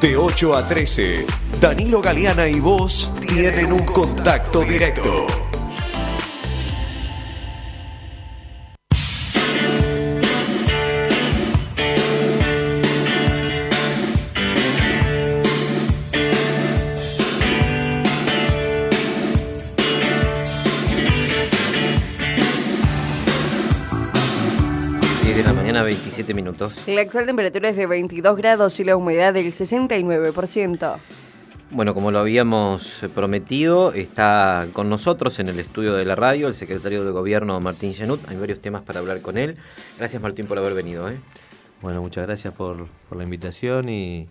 De 8 a 13, Danilo Galeana y vos tienen un contacto directo. minutos. La actual temperatura es de 22 grados y la humedad del 69%. Bueno, como lo habíamos eh, prometido, está con nosotros en el estudio de la radio el secretario de Gobierno Martín yanut Hay varios temas para hablar con él. Gracias Martín por haber venido. ¿eh? Bueno, muchas gracias por, la invitación y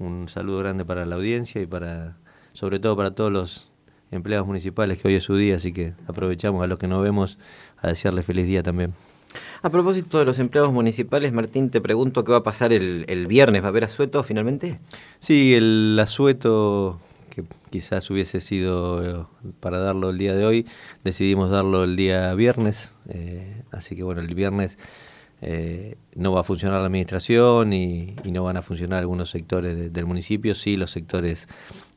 un saludo grande para la audiencia y para sobre todo para todos los empleados municipales que hoy es su día, así que aprovechamos a los que nos vemos a desearles feliz día también. A propósito de los empleados municipales, Martín, te pregunto qué va a pasar el, viernes. ¿Va a haber asueto finalmente? Sí, el asueto que quizás hubiese sido eh, para darlo el día de hoy, decidimos darlo el día viernes. Eh, así que bueno, el viernes eh, no va a funcionar la administración y, no van a funcionar algunos sectores del municipio, sí los sectores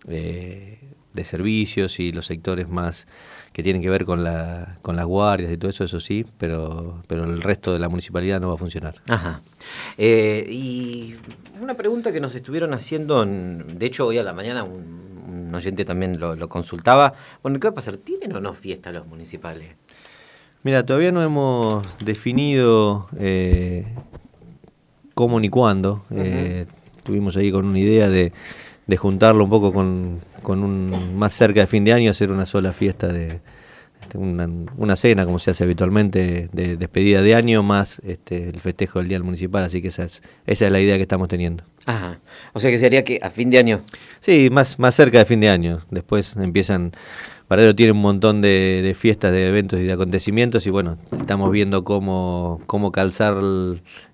de servicios y los sectores más que tienen que ver con, las guardias y todo eso, eso sí, pero, pero el resto de la municipalidad no va a funcionar. Ajá. Eh, y una pregunta que nos estuvieron haciendo, de hecho hoy a la mañana un, oyente también lo, consultaba, bueno, ¿qué va a pasar? ¿Tienen o no fiesta los municipales? Mira, todavía no hemos definido eh, cómo ni cuándo. estuvimos eh, ahí con una idea de de juntarlo un poco con, con, un más cerca de fin de año, hacer una sola fiesta de este, una, una, cena como se hace habitualmente de, despedida de año más este, el festejo del día municipal, así que esa es esa es la idea que estamos teniendo. Ajá. O sea que sería que a fin de año. Sí, más más cerca de fin de año. Después empiezan Baradero tiene un montón de, fiestas, de eventos y de acontecimientos y bueno, estamos viendo cómo, cómo calzar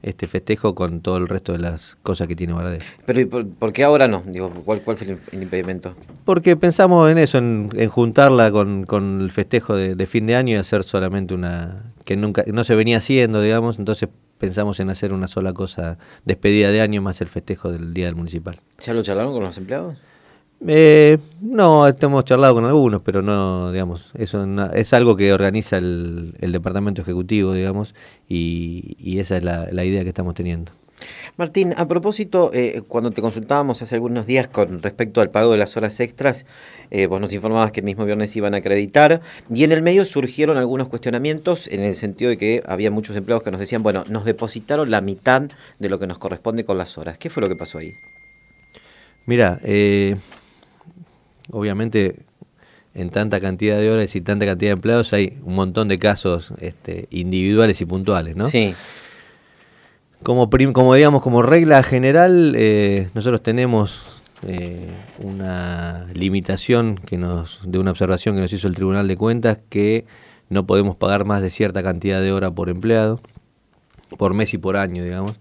este festejo con todo el resto de las cosas que tiene Baradero. Pero por, qué ahora no? Digo, ¿cuál, ¿Cuál fue el impedimento? Porque pensamos en eso, en, juntarla con, el festejo de, de, fin de año y hacer solamente una que nunca no se venía haciendo, digamos, entonces pensamos en hacer una sola cosa, despedida de año más el festejo del Día del Municipal. ¿Ya lo charlaron con los empleados? Eh, no, hemos charlado con algunos, pero no, digamos, eso es algo que organiza el, departamento ejecutivo, digamos, y, esa es la, idea que estamos teniendo. Martín, a propósito, eh, cuando te consultábamos hace algunos días con respecto al pago de las horas extras, eh, vos nos informabas que el mismo viernes iban a acreditar y en el medio surgieron algunos cuestionamientos en el sentido de que había muchos empleados que nos decían, bueno, nos depositaron la mitad de lo que nos corresponde con las horas. ¿Qué fue lo que pasó ahí? Mira, eh, obviamente en tanta cantidad de horas y tanta cantidad de empleados hay un montón de casos este, individuales y puntuales, ¿no? Sí. Como, como digamos, como regla general, eh, nosotros tenemos eh, una limitación que nos, de una observación que nos hizo el Tribunal de Cuentas que no podemos pagar más de cierta cantidad de hora por empleado, por mes y por año, digamos.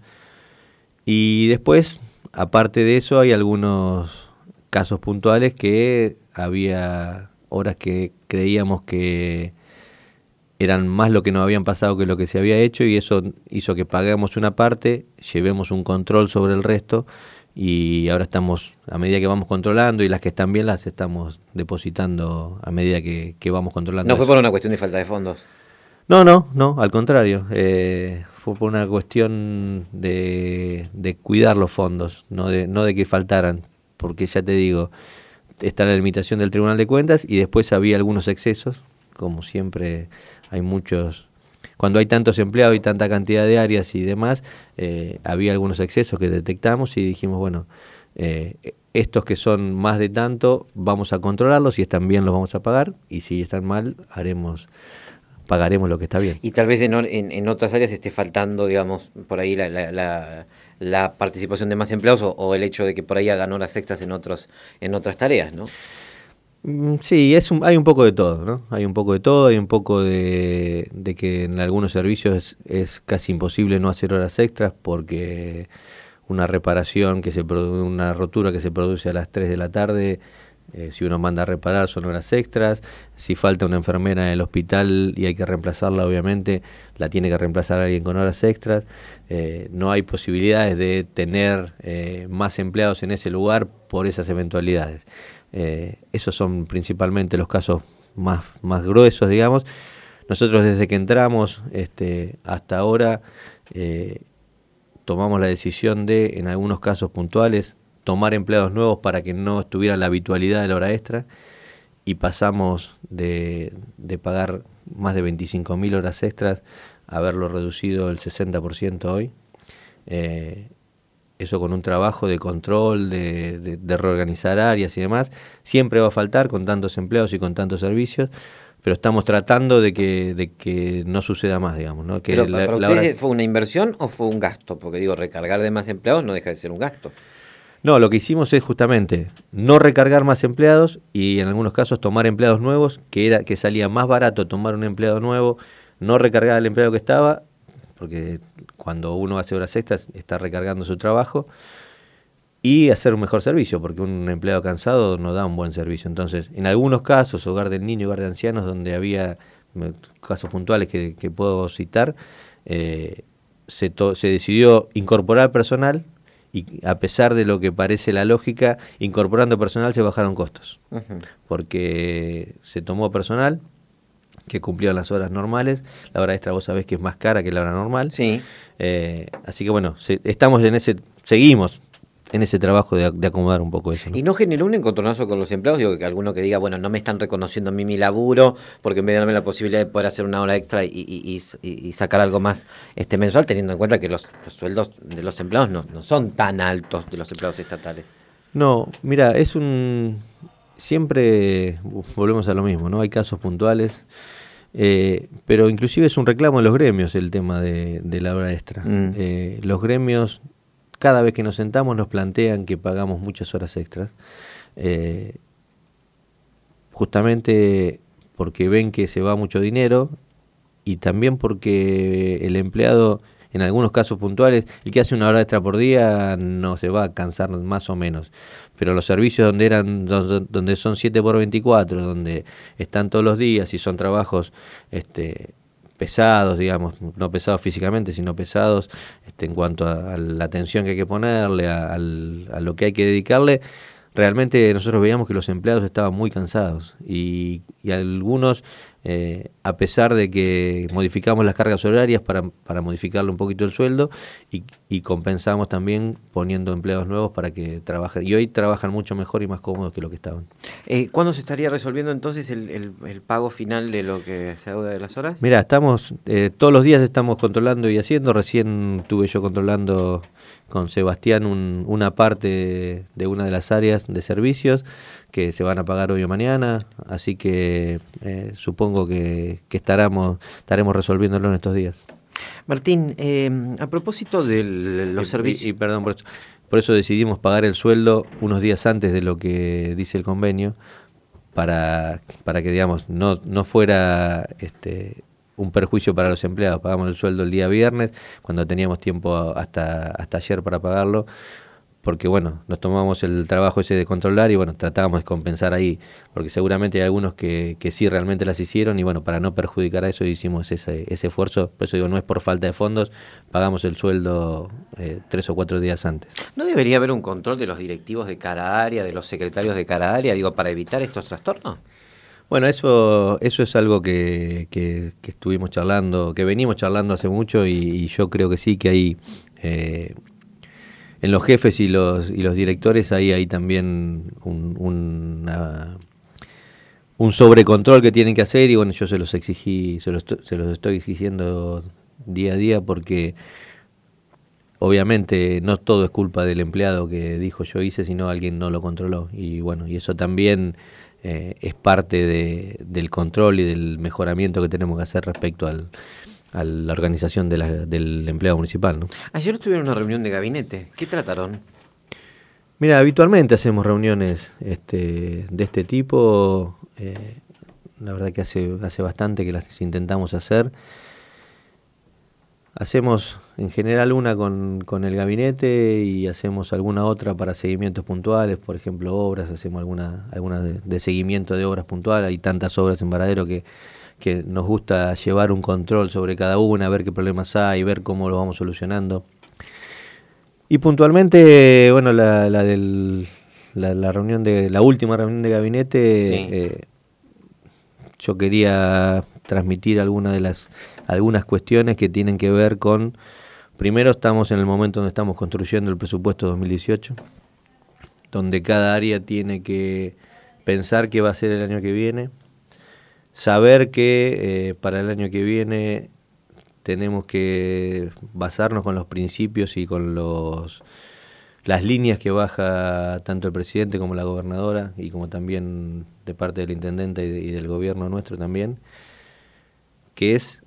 Y después, aparte de eso, hay algunos casos puntuales que había horas que creíamos que eran más lo que nos habían pasado que lo que se había hecho y eso hizo que paguemos una parte, llevemos un control sobre el resto y ahora estamos, a medida que vamos controlando y las que están bien las estamos depositando a medida que, vamos controlando. ¿No fue por una cuestión de falta de fondos? No, no, no, al contrario. Eh, fue por una cuestión de, de, cuidar los fondos, no de, no de que faltaran porque ya te digo, está la limitación del Tribunal de Cuentas y después había algunos excesos, como siempre hay muchos cuando hay tantos empleados y tanta cantidad de áreas y demás, eh, había algunos excesos que detectamos y dijimos, bueno, eh, estos que son más de tanto, vamos a controlarlos, si están bien los vamos a pagar y si están mal, haremos pagaremos lo que está bien. Y tal vez en, en, otras áreas esté faltando, digamos, por ahí la la participación de más empleados o, el hecho de que por ahí ganó las extras en, otros, en otras tareas, ¿no? Mm, sí, es hay un poco de todo, ¿no? Hay un poco de todo, hay un poco de, que en algunos servicios es, casi imposible no hacer horas extras porque una reparación que se produce, una rotura que se produce a las 3 de la tarde eh, si uno manda a reparar son horas extras, si falta una enfermera en el hospital y hay que reemplazarla, obviamente la tiene que reemplazar alguien con horas extras. Eh, no hay posibilidades de tener eh, más empleados en ese lugar por esas eventualidades. esos son principalmente los casos más, gruesos, digamos. Nosotros desde que entramos este, hasta ahora tomamos la decisión de, en algunos casos puntuales, tomar empleados nuevos para que no estuviera la habitualidad de la hora extra y pasamos de, de pagar más de 25.000 horas extras a haberlo reducido el 60% hoy. Eh, eso con un trabajo de control, de, de, reorganizar áreas y demás, siempre va a faltar con tantos empleados y con tantos servicios, pero estamos tratando de que, de que no suceda más, digamos. ¿no? Que pero, ¿para fue una inversión o fue un gasto? Porque digo, recargar de más empleados no deja de ser un gasto. No, lo que hicimos es justamente no recargar más empleados y en algunos casos tomar empleados nuevos, que era que salía más barato tomar un empleado nuevo, no recargar al empleado que estaba, porque cuando uno hace horas extras está recargando su trabajo y hacer un mejor servicio, porque un empleado cansado no da un buen servicio. Entonces, en algunos casos, hogar del niño, hogar de ancianos, donde había casos puntuales que, puedo citar, eh, se, se decidió incorporar personal y a pesar de lo que parece la lógica, incorporando personal se bajaron costos, porque se tomó personal que cumplía las horas normales, la hora extra vos sabés que es más cara que la hora normal, sí. Eh, así que bueno, estamos en ese, seguimos en ese trabajo de, acomodar un poco eso. ¿Y no generó un encontronazo con los empleados? Digo, que alguno que diga, bueno, no me están reconociendo a mí mi laburo porque me dan la posibilidad de poder hacer una hora extra y, sacar algo más este mensual, teniendo en cuenta que los, sueldos de los empleados no, son tan altos de los empleados estatales. No, mira, es un... Siempre volvemos a lo mismo, ¿no? Hay casos puntuales. Eh, pero inclusive es un reclamo de los gremios el tema de, la hora extra. Mm. Eh, los gremios cada vez que nos sentamos nos plantean que pagamos muchas horas extras, eh, justamente porque ven que se va mucho dinero y también porque el empleado, en algunos casos puntuales, el que hace una hora extra por día no se va a cansar más o menos. Pero los servicios donde eran donde son 7 por 24, donde están todos los días y son trabajos este, pesados, digamos, no pesados físicamente, sino pesados este, en cuanto a, la atención que hay que ponerle, a, lo que hay que dedicarle, realmente nosotros veíamos que los empleados estaban muy cansados y, y algunos eh, a pesar de que modificamos las cargas horarias para, para modificarle un poquito el sueldo y, compensamos también poniendo empleados nuevos para que trabajen. Y hoy trabajan mucho mejor y más cómodos que lo que estaban. Eh, ¿Cuándo se estaría resolviendo entonces el, pago final de lo que se deuda de las horas? Mira, estamos, eh, todos los días estamos controlando y haciendo. Recién tuve yo controlando con Sebastián una parte de una de las áreas de servicios que se van a pagar hoy o mañana, así que eh, supongo que, estaremos, estaremos resolviéndolo en estos días. Martín, em, a propósito de los servicios... perdón por eso, decidimos pagar el sueldo unos días antes de lo que dice el convenio, para, para que digamos no, no fuera este, un perjuicio para los empleados. Pagamos el sueldo el día viernes, cuando teníamos tiempo hasta, hasta ayer para pagarlo porque bueno, nos tomamos el trabajo ese de controlar y bueno, tratábamos de compensar ahí, porque seguramente hay algunos que, sí realmente las hicieron y bueno, para no perjudicar a eso hicimos ese, esfuerzo, por eso digo, no es por falta de fondos, pagamos el sueldo eh, tres o cuatro días antes. ¿No debería haber un control de los directivos de cada área, de los secretarios de cada área, digo, para evitar estos trastornos? Bueno, eso, eso es algo que, estuvimos charlando, que venimos charlando hace mucho y, yo creo que sí que hay... Eh, en los jefes y los, y los directores ahí hay también un, un, sobrecontrol que tienen que hacer y bueno, yo se los exigí, se los, se los estoy exigiendo día a día porque obviamente no todo es culpa del empleado que dijo yo hice, sino alguien no lo controló. Y bueno, y eso también eh, es parte del control y del mejoramiento que tenemos que hacer respecto al, a la organización del empleado municipal. ¿no? Ayer estuvieron en una reunión de gabinete. ¿Qué trataron? Mira, habitualmente hacemos reuniones este, de este tipo. Eh, la verdad que hace, hace bastante que las intentamos hacer. Hacemos en general una con, el gabinete y hacemos alguna otra para seguimientos puntuales, por ejemplo obras, hacemos alguna, de, de seguimiento de obras puntuales, hay tantas obras en Varadero que que nos gusta llevar un control sobre cada una, ver qué problemas hay, ver cómo lo vamos solucionando. Y puntualmente, bueno, la, la la, reunión de la última reunión de gabinete, eh, yo quería transmitir algunas de las algunas cuestiones que tienen que ver con primero estamos en el momento donde estamos construyendo el presupuesto 2018, donde cada área tiene que pensar qué va a ser el año que viene, saber que eh, para el año que viene tenemos que basarnos con los principios y con los las líneas que baja tanto el presidente como la gobernadora y como también de parte del intendente y, del gobierno nuestro también, que es,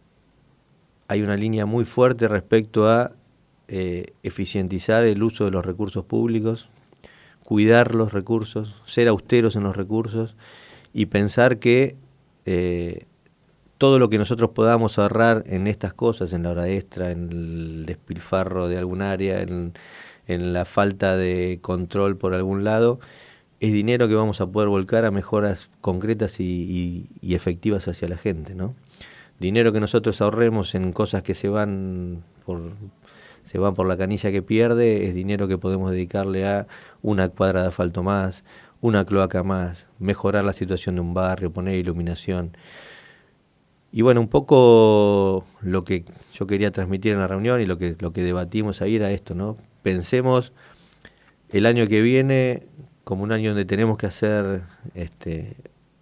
hay una línea muy fuerte respecto a eh, eficientizar el uso de los recursos públicos, cuidar los recursos, ser austeros en los recursos y pensar que eh, todo lo que nosotros podamos ahorrar en estas cosas, en la hora extra, en el despilfarro de algún área, en, la falta de control por algún lado, es dinero que vamos a poder volcar a mejoras concretas y, efectivas hacia la gente, ¿no? Dinero que nosotros ahorremos en cosas que se van por, se van por la canilla que pierde, es dinero que podemos dedicarle a una cuadra de asfalto más, una cloaca más, mejorar la situación de un barrio, poner iluminación. Y bueno, un poco lo que yo quería transmitir en la reunión y lo que, lo que debatimos ahí era esto, ¿no? Pensemos el año que viene como un año donde tenemos que hacer este,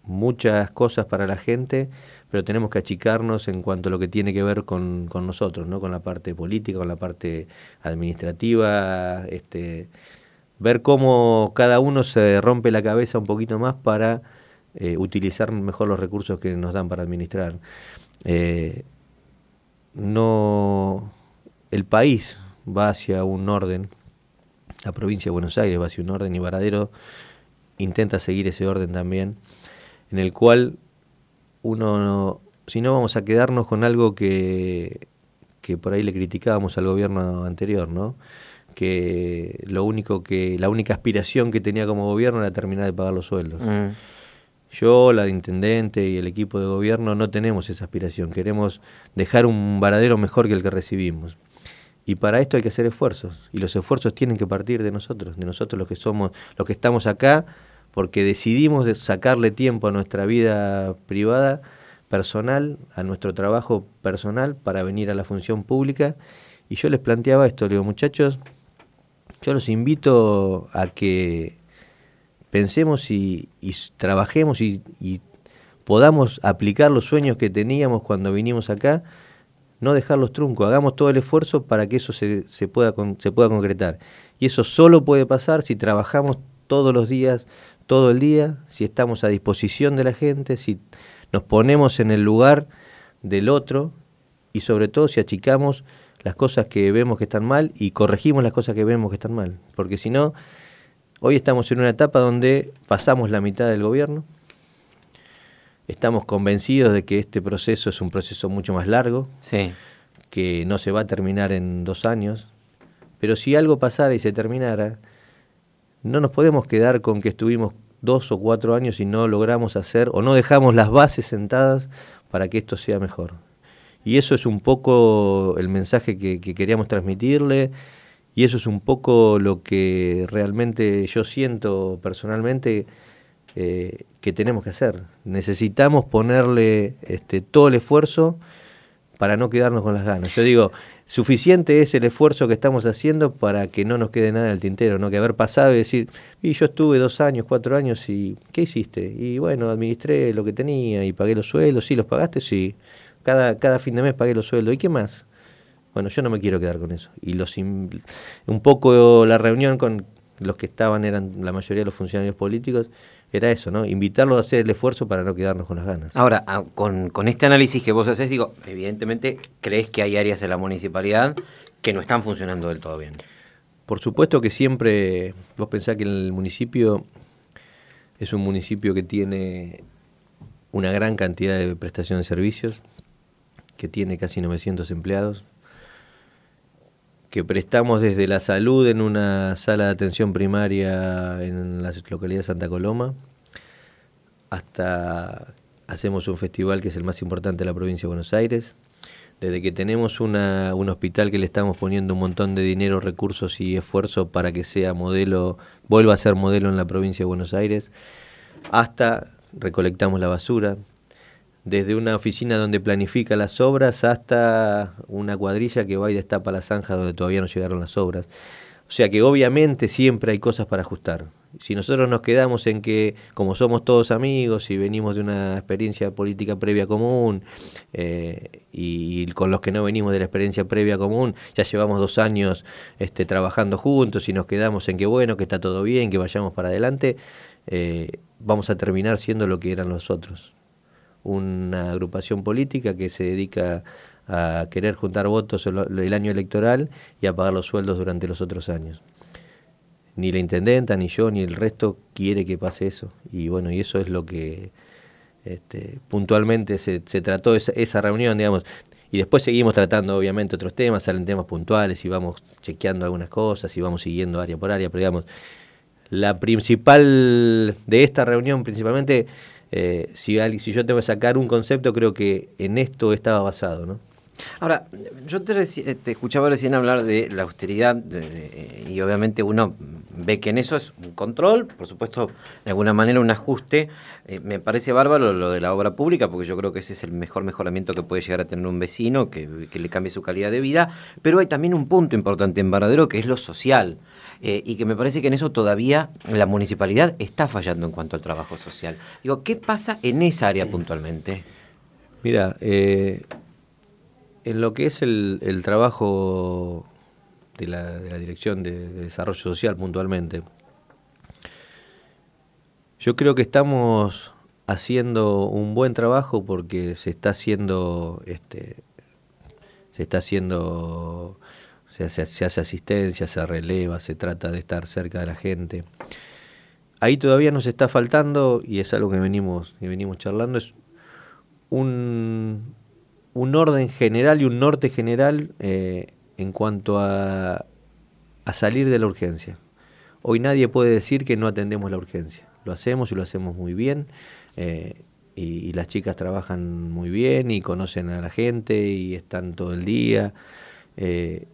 muchas cosas para la gente, pero tenemos que achicarnos en cuanto a lo que tiene que ver con, con nosotros, ¿no? Con la parte política, con la parte administrativa, este ver cómo cada uno se rompe la cabeza un poquito más para eh, utilizar mejor los recursos que nos dan para administrar. Eh, no, el país va hacia un orden, la provincia de Buenos Aires va hacia un orden y Varadero intenta seguir ese orden también, en el cual uno, si no vamos a quedarnos con algo que, que por ahí le criticábamos al gobierno anterior, ¿no? que lo único que la única aspiración que tenía como gobierno era terminar de pagar los sueldos. Mm. Yo, la de intendente y el equipo de gobierno no tenemos esa aspiración. Queremos dejar un varadero mejor que el que recibimos. Y para esto hay que hacer esfuerzos. Y los esfuerzos tienen que partir de nosotros, de nosotros los que somos, los que estamos acá, porque decidimos sacarle tiempo a nuestra vida privada, personal, a nuestro trabajo personal para venir a la función pública. Y yo les planteaba esto, le digo, muchachos, yo los invito a que pensemos y, trabajemos y, podamos aplicar los sueños que teníamos cuando vinimos acá, no dejar los truncos, hagamos todo el esfuerzo para que eso pueda, se pueda concretar. Y eso solo puede pasar si trabajamos todos los días, todo el día, si estamos a disposición de la gente, si nos ponemos en el lugar del otro y sobre todo si achicamos las cosas que vemos que están mal y corregimos las cosas que vemos que están mal. Porque si no, hoy estamos en una etapa donde pasamos la mitad del gobierno, estamos convencidos de que este proceso es un proceso mucho más largo, que no se va a terminar en dos años, pero si algo pasara y se terminara, no nos podemos quedar con que estuvimos dos o cuatro años y no logramos hacer o no dejamos las bases sentadas para que esto sea mejor. Y eso es un poco el mensaje que, queríamos transmitirle. Y eso es un poco lo que realmente yo siento personalmente eh, que tenemos que hacer. Necesitamos ponerle este, todo el esfuerzo para no quedarnos con las ganas. Yo digo, suficiente es el esfuerzo que estamos haciendo para que no nos quede nada en el tintero, ¿no? Que haber pasado y decir, y yo estuve dos años, cuatro años y ¿qué hiciste? Y bueno, administré lo que tenía y pagué los suelos, sí, los pagaste, sí. Cada, cada fin de mes pagué los sueldos. ¿Y qué más? Bueno, yo no me quiero quedar con eso. Y los un poco la reunión con los que estaban, eran la mayoría de los funcionarios políticos, era eso, ¿no? Invitarlos a hacer el esfuerzo para no quedarnos con las ganas. Ahora, ah, con, con este análisis que vos haces, digo, evidentemente crees que hay áreas de la municipalidad que no están funcionando del todo bien. Por supuesto que siempre, vos pensás que el municipio es un municipio que tiene una gran cantidad de prestación de servicios, que tiene casi 900 empleados, que prestamos desde la salud en una sala de atención primaria en la localidad de Santa Coloma, hasta hacemos un festival que es el más importante de la provincia de Buenos Aires, desde que tenemos un hospital que le estamos poniendo un montón de dinero, recursos y esfuerzo para que sea modelo, vuelva a ser modelo en la provincia de Buenos Aires, hasta recolectamos la basura, desde una oficina donde planifica las obras hasta una cuadrilla que va y destapa la zanja donde todavía no llegaron las obras. O sea que obviamente siempre hay cosas para ajustar. Si nosotros nos quedamos en que, como somos todos amigos y venimos de una experiencia política previa común, eh, y, con los que no venimos de la experiencia previa común, ya llevamos dos años este, trabajando juntos y nos quedamos en que bueno, que está todo bien, que vayamos para adelante, eh, vamos a terminar siendo lo que eran los otros una agrupación política que se dedica a querer juntar votos el año electoral y a pagar los sueldos durante los otros años. Ni la intendenta, ni yo, ni el resto quiere que pase eso. Y bueno, y eso es lo que este, puntualmente se, trató esa, esa, reunión, digamos. Y después seguimos tratando, obviamente, otros temas, salen temas puntuales y vamos chequeando algunas cosas y vamos siguiendo área por área, pero digamos, la principal de esta reunión principalmente eh, si, si yo tengo que sacar un concepto, creo que en esto estaba basado, ¿no? Ahora, yo te, eh, escuchaba recién hablar de la austeridad y obviamente uno ve que en eso es un control, por supuesto, de alguna manera un ajuste. Eh, me parece bárbaro lo de la obra pública, porque yo creo que ese es el mejor mejoramiento que puede llegar a tener un vecino, que, que le cambie su calidad de vida, pero hay también un punto importante en Varadero que es lo social. Eh, y que me parece que en eso todavía la municipalidad está fallando en cuanto al trabajo social. Digo, ¿qué pasa en esa área puntualmente? Mira, eh, en lo que es el, trabajo de la, Dirección de, Desarrollo Social puntualmente, yo creo que estamos haciendo un buen trabajo porque se está haciendo este se está haciendo se hace, asistencia, se releva, se trata de estar cerca de la gente. Ahí todavía nos está faltando, y es algo que venimos, venimos charlando, es un, orden general y un norte general eh, en cuanto a, salir de la urgencia. Hoy nadie puede decir que no atendemos la urgencia. Lo hacemos y lo hacemos muy bien. Eh, y, las chicas trabajan muy bien y conocen a la gente y están todo el día. Eh,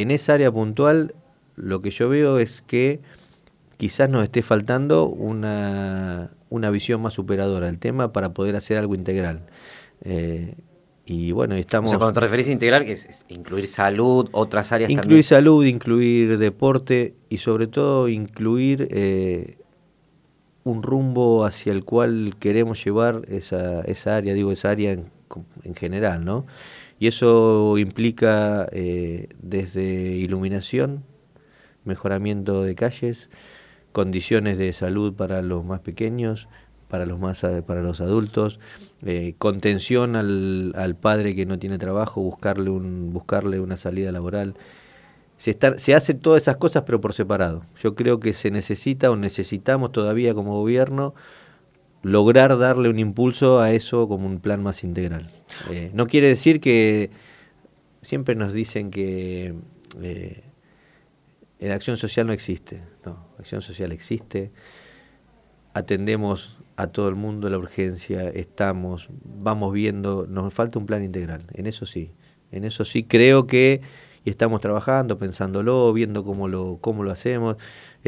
en esa área puntual lo que yo veo es que quizás nos esté faltando una, visión más superadora del tema para poder hacer algo integral. Eh, y bueno, estamos... O sea, cuando te referís a integral, que es, incluir salud, otras áreas incluir también. Incluir salud, incluir deporte y sobre todo incluir eh, un rumbo hacia el cual queremos llevar esa, área, digo, esa área en general, ¿no? Y eso implica eh, desde iluminación, mejoramiento de calles, condiciones de salud para los más pequeños, para los más para los adultos, eh, contención al, al, padre que no tiene trabajo, buscarle un, buscarle una salida laboral. Se, se hacen todas esas cosas pero por separado. Yo creo que se necesita o necesitamos todavía como gobierno lograr darle un impulso a eso como un plan más integral. Eh, no quiere decir que siempre nos dicen que eh, en la acción social no existe. No, la acción social existe. Atendemos a todo el mundo la urgencia, estamos, vamos viendo, nos falta un plan integral, en eso sí, en eso sí creo que y estamos trabajando, pensándolo, viendo lo, cómo lo hacemos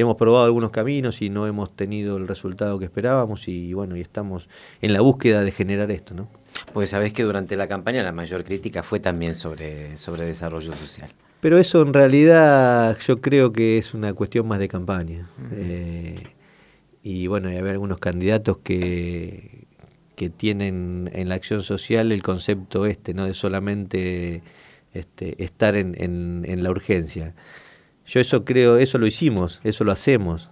hemos probado algunos caminos y no hemos tenido el resultado que esperábamos y bueno, y estamos en la búsqueda de generar esto, ¿no? Porque sabés que durante la campaña la mayor crítica fue también sobre, sobre desarrollo social. Pero eso en realidad yo creo que es una cuestión más de campaña. Eh, y bueno, y algunos candidatos que, que tienen en la acción social el concepto este, no de solamente este, estar en, en, en la urgencia. Yo eso creo, eso lo hicimos, eso lo hacemos.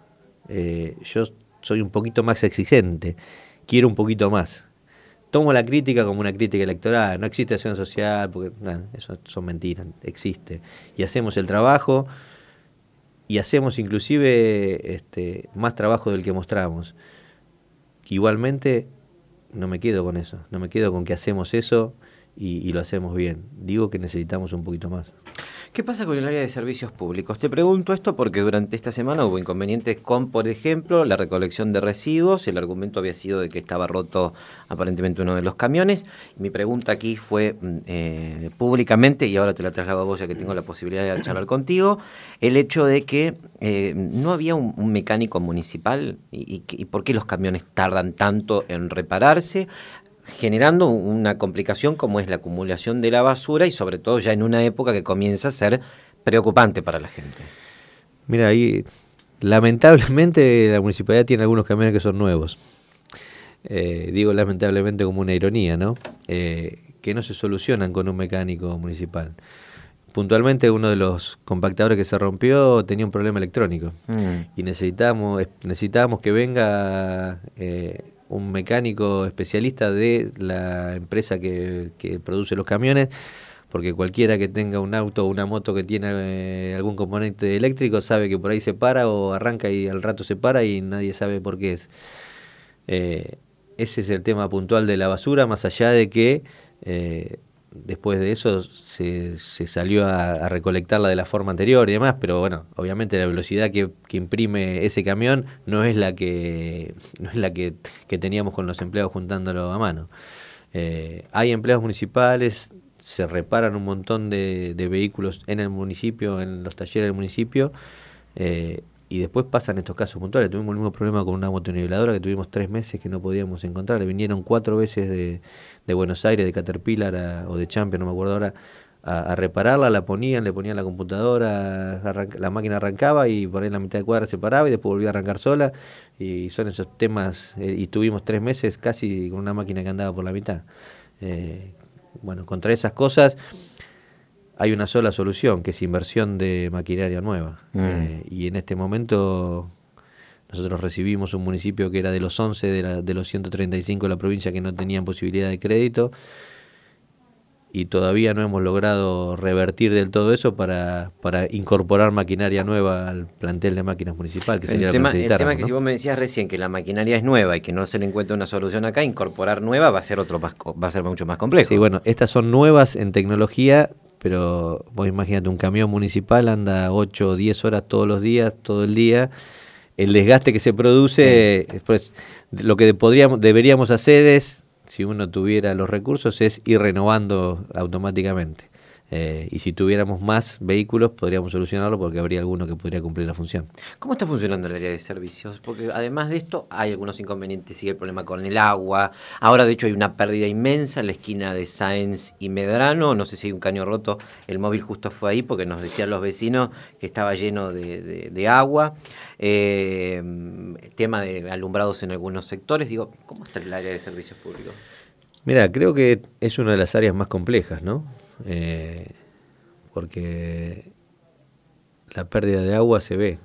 Eh, yo soy un poquito más exigente, quiero un poquito más. Tomo la crítica como una crítica electoral, no existe acción social, porque eso son mentiras, existe. Y hacemos el trabajo y hacemos inclusive este, más trabajo del que mostramos. Igualmente, no me quedo con eso, no me quedo con que hacemos eso y lo hacemos bien. Digo que necesitamos un poquito más. ¿Qué pasa con el área de servicios públicos? Te pregunto esto porque durante esta semana hubo inconvenientes con, por ejemplo, la recolección de residuos. El argumento había sido de que estaba roto aparentemente uno de los camiones. Mi pregunta aquí fue mm, eh, públicamente, y ahora te la traslado a vos ya que tengo la posibilidad de charlar contigo, el hecho de que eh, no había un, mecánico municipal y, por qué los camiones tardan tanto en repararse generando una complicación como es la acumulación de la basura y sobre todo ya en una época que comienza a ser preocupante para la gente. Mira, ahí lamentablemente la municipalidad tiene algunos camiones que son nuevos. Eh, digo lamentablemente como una ironía, ¿no? Eh, que no se solucionan con un mecánico municipal. Puntualmente uno de los compactadores que se rompió tenía un problema electrónico mm. y necesitamos, necesitamos que venga eh, un mecánico especialista de la empresa que, produce los camiones porque cualquiera que tenga un auto o una moto que tiene eh, algún componente eléctrico sabe que por ahí se para o arranca y al rato se para y nadie sabe por qué es. Eh, ese es el tema puntual de la basura, más allá de que eh, después de eso se, salió a, recolectarla de la forma anterior y demás, pero bueno, obviamente la velocidad que, imprime ese camión no es la que no es la que, teníamos con los empleados juntándolo a mano. Eh, hay empleados municipales, se reparan un montón de, vehículos en el municipio, en los talleres del municipio. Eh, y después pasan estos casos puntuales. Tuvimos el mismo problema con una motoniveladora que tuvimos tres meses que no podíamos encontrar. Le vinieron cuatro veces de, Buenos Aires, de Caterpillar o de Champion, no me acuerdo ahora, a, repararla. La ponían, le ponían la computadora, la máquina arrancaba y por ahí la mitad de cuadra se paraba y después volvía a arrancar sola. Y son esos temas. Eh, y tuvimos tres meses casi con una máquina que andaba por la mitad. Eh, bueno, contra esas cosas hay una sola solución, que es inversión de maquinaria nueva. Mm. Eh, y en este momento nosotros recibimos un municipio que era de los 11, de, los 135 de la provincia que no tenían posibilidad de crédito. Y todavía no hemos logrado revertir del todo eso para, incorporar maquinaria nueva al plantel de máquinas municipal. el, tema, que si vos me decías recién que la maquinaria es nueva y que no se le encuentra una solución acá, incorporar nueva va a ser otro más, va a ser mucho más complejo. Sí, bueno, estas son nuevas en tecnología pero vos imagínate, un camión municipal anda 8 o 10 horas todos los días, todo el día. El desgaste que se produce, lo que podríamos, deberíamos hacer es, si uno tuviera los recursos, es ir renovando automáticamente. Eh, y si tuviéramos más vehículos podríamos solucionarlo porque habría alguno que podría cumplir la función. ¿Cómo está funcionando el área de servicios? Porque además de esto hay algunos inconvenientes, sigue el problema con el agua. Ahora de hecho hay una pérdida inmensa en la esquina de Sáenz y Medrano, no sé si hay un caño roto, el móvil justo fue ahí porque nos decían los vecinos que estaba lleno de, agua. Eh, tema de alumbrados en algunos sectores, digo, ¿cómo está el área de servicios públicos? Mira, creo que es una de las áreas más complejas, ¿no? Eh, porque la pérdida de agua se ve.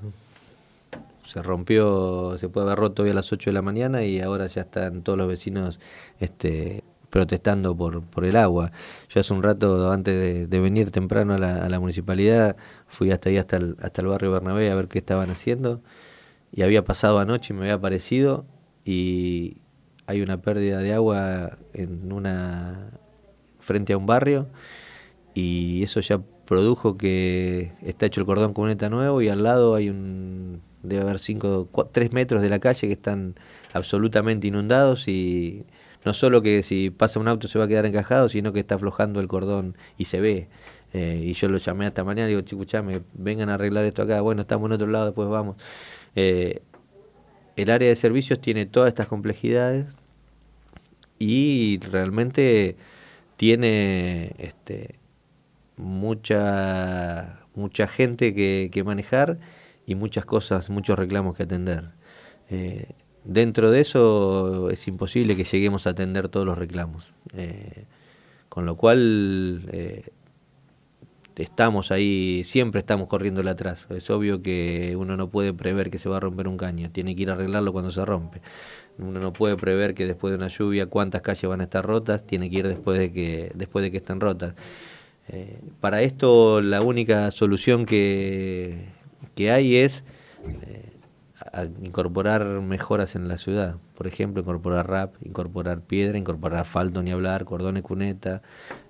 Se rompió, se puede haber roto hoy a las 8 de la mañana y ahora ya están todos los vecinos este, protestando por, el agua. Yo hace un rato, antes de, venir temprano a la, municipalidad, fui hasta ahí, hasta el, hasta el barrio Bernabé, a ver qué estaban haciendo. Y había pasado anoche, y me había aparecido y hay una pérdida de agua en una frente a un barrio y eso ya produjo que está hecho el cordón comuneta nuevo y al lado hay un debe haber 5, 3 metros de la calle que están absolutamente inundados y no solo que si pasa un auto se va a quedar encajado, sino que está aflojando el cordón y se ve. Eh, y yo lo llamé hasta mañana y digo, chico, chame, vengan a arreglar esto acá, bueno, estamos en otro lado, después vamos. Eh, el área de servicios tiene todas estas complejidades y realmente tiene este, mucha, mucha gente que, que manejar y muchas cosas, muchos reclamos que atender. Eh, dentro de eso es imposible que lleguemos a atender todos los reclamos. Eh, con lo cual eh, estamos ahí, siempre estamos corriendo el atrás. Es obvio que uno no puede prever que se va a romper un caño, tiene que ir a arreglarlo cuando se rompe. Uno no puede prever que después de una lluvia cuántas calles van a estar rotas, tiene que ir después de que, después de que estén rotas. Eh, para esto la única solución que, que hay es eh, incorporar mejoras en la ciudad. Por ejemplo, incorporar rap, incorporar piedra, incorporar asfalto ni hablar, cordones cuneta.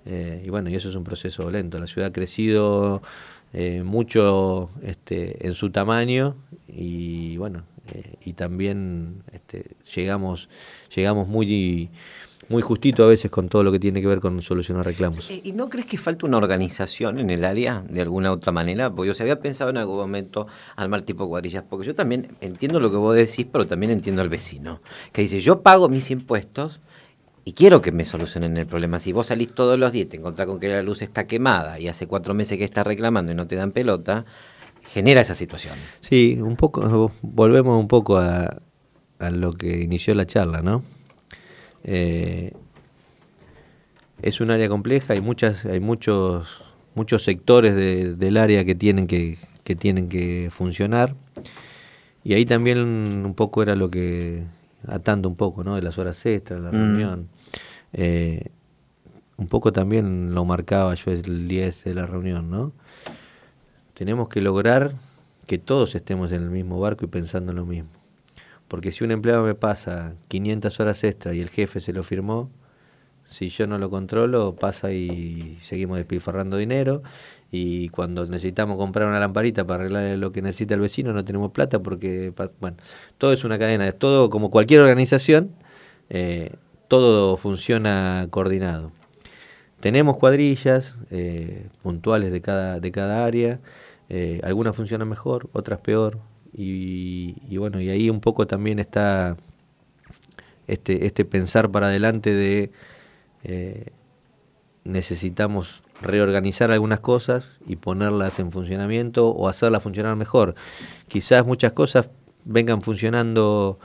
Eh, y bueno, y eso es un proceso lento. La ciudad ha crecido mucho este, en su tamaño y bueno, y también este, llegamos, llegamos muy muy justito a veces con todo lo que tiene que ver con solucionar reclamos. Eh, ¿Y no crees que falta una organización en el área de alguna otra manera? Porque yo se había pensado en algún momento armar tipo cuadrillas, porque yo también entiendo lo que vos decís, pero también entiendo al vecino, que dice, yo pago mis impuestos, y quiero que me solucionen el problema. Si vos salís todos los días y te encontrás con que la luz está quemada y hace cuatro meses que estás reclamando y no te dan pelota, genera esa situación. Sí, un poco, volvemos un poco a lo que inició la charla, ¿no? Eh, es un área compleja, hay muchas, hay muchos, muchos sectores del área que tienen que, tienen que funcionar. Y ahí también un poco era lo que, atando un poco, De las horas extras, la mm. reunión. Eh, un poco también lo marcaba yo el 10 de la reunión, ¿no? Tenemos que lograr que todos estemos en el mismo barco y pensando en lo mismo. Porque si un empleado me pasa 500 horas extra y el jefe se lo firmó, si yo no lo controlo, pasa y seguimos despilfarrando dinero. Y cuando necesitamos comprar una lamparita para arreglar lo que necesita el vecino, no tenemos plata porque, bueno, todo es una cadena. Es todo como cualquier organización, eh, todo funciona coordinado. Tenemos cuadrillas eh, puntuales de cada, de cada área. Eh, algunas funcionan mejor, otras peor. Y, bueno, y ahí un poco también está este, este pensar para adelante de eh, necesitamos reorganizar algunas cosas y ponerlas en funcionamiento o hacerlas funcionar mejor. Quizás muchas cosas vengan funcionando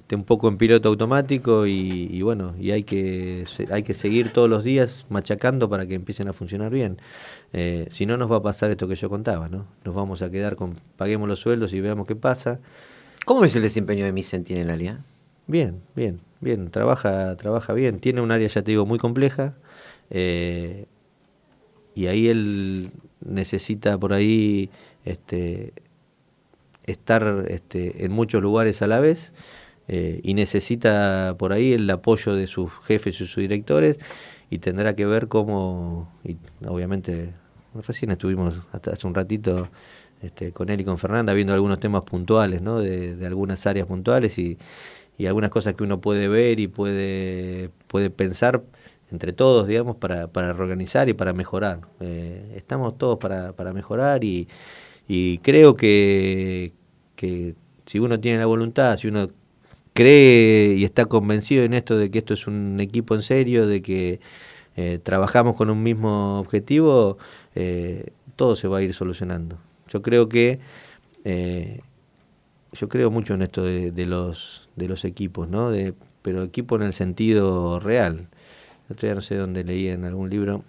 esté un poco en piloto automático y, bueno, y hay que, hay que seguir todos los días machacando para que empiecen a funcionar bien. Eh, si no nos va a pasar esto que yo contaba, ¿no? Nos vamos a quedar con, paguemos los sueldos y veamos qué pasa. ¿Cómo es el desempeño de Misen en el área? Bien, bien, bien, trabaja, trabaja bien, tiene un área, ya te digo, muy compleja. Eh, y ahí él necesita por ahí este, estar este, en muchos lugares a la vez eh, y necesita por ahí el apoyo de sus jefes y sus directores y tendrá que ver cómo, y obviamente recién estuvimos hasta hace un ratito este, con él y con Fernanda viendo algunos temas puntuales, de, algunas áreas puntuales y, algunas cosas que uno puede ver y puede, puede pensar entre todos, digamos, para, para reorganizar y para mejorar. Eh, estamos todos para, mejorar y, y creo que, que si uno tiene la voluntad, si uno cree y está convencido en esto de que esto es un equipo en serio, de que eh, trabajamos con un mismo objetivo, eh, todo se va a ir solucionando. Yo creo que eh, yo creo mucho en esto de, los de los equipos, ¿no? De, pero equipo en el sentido real. Yo todavía no sé dónde leí en algún libro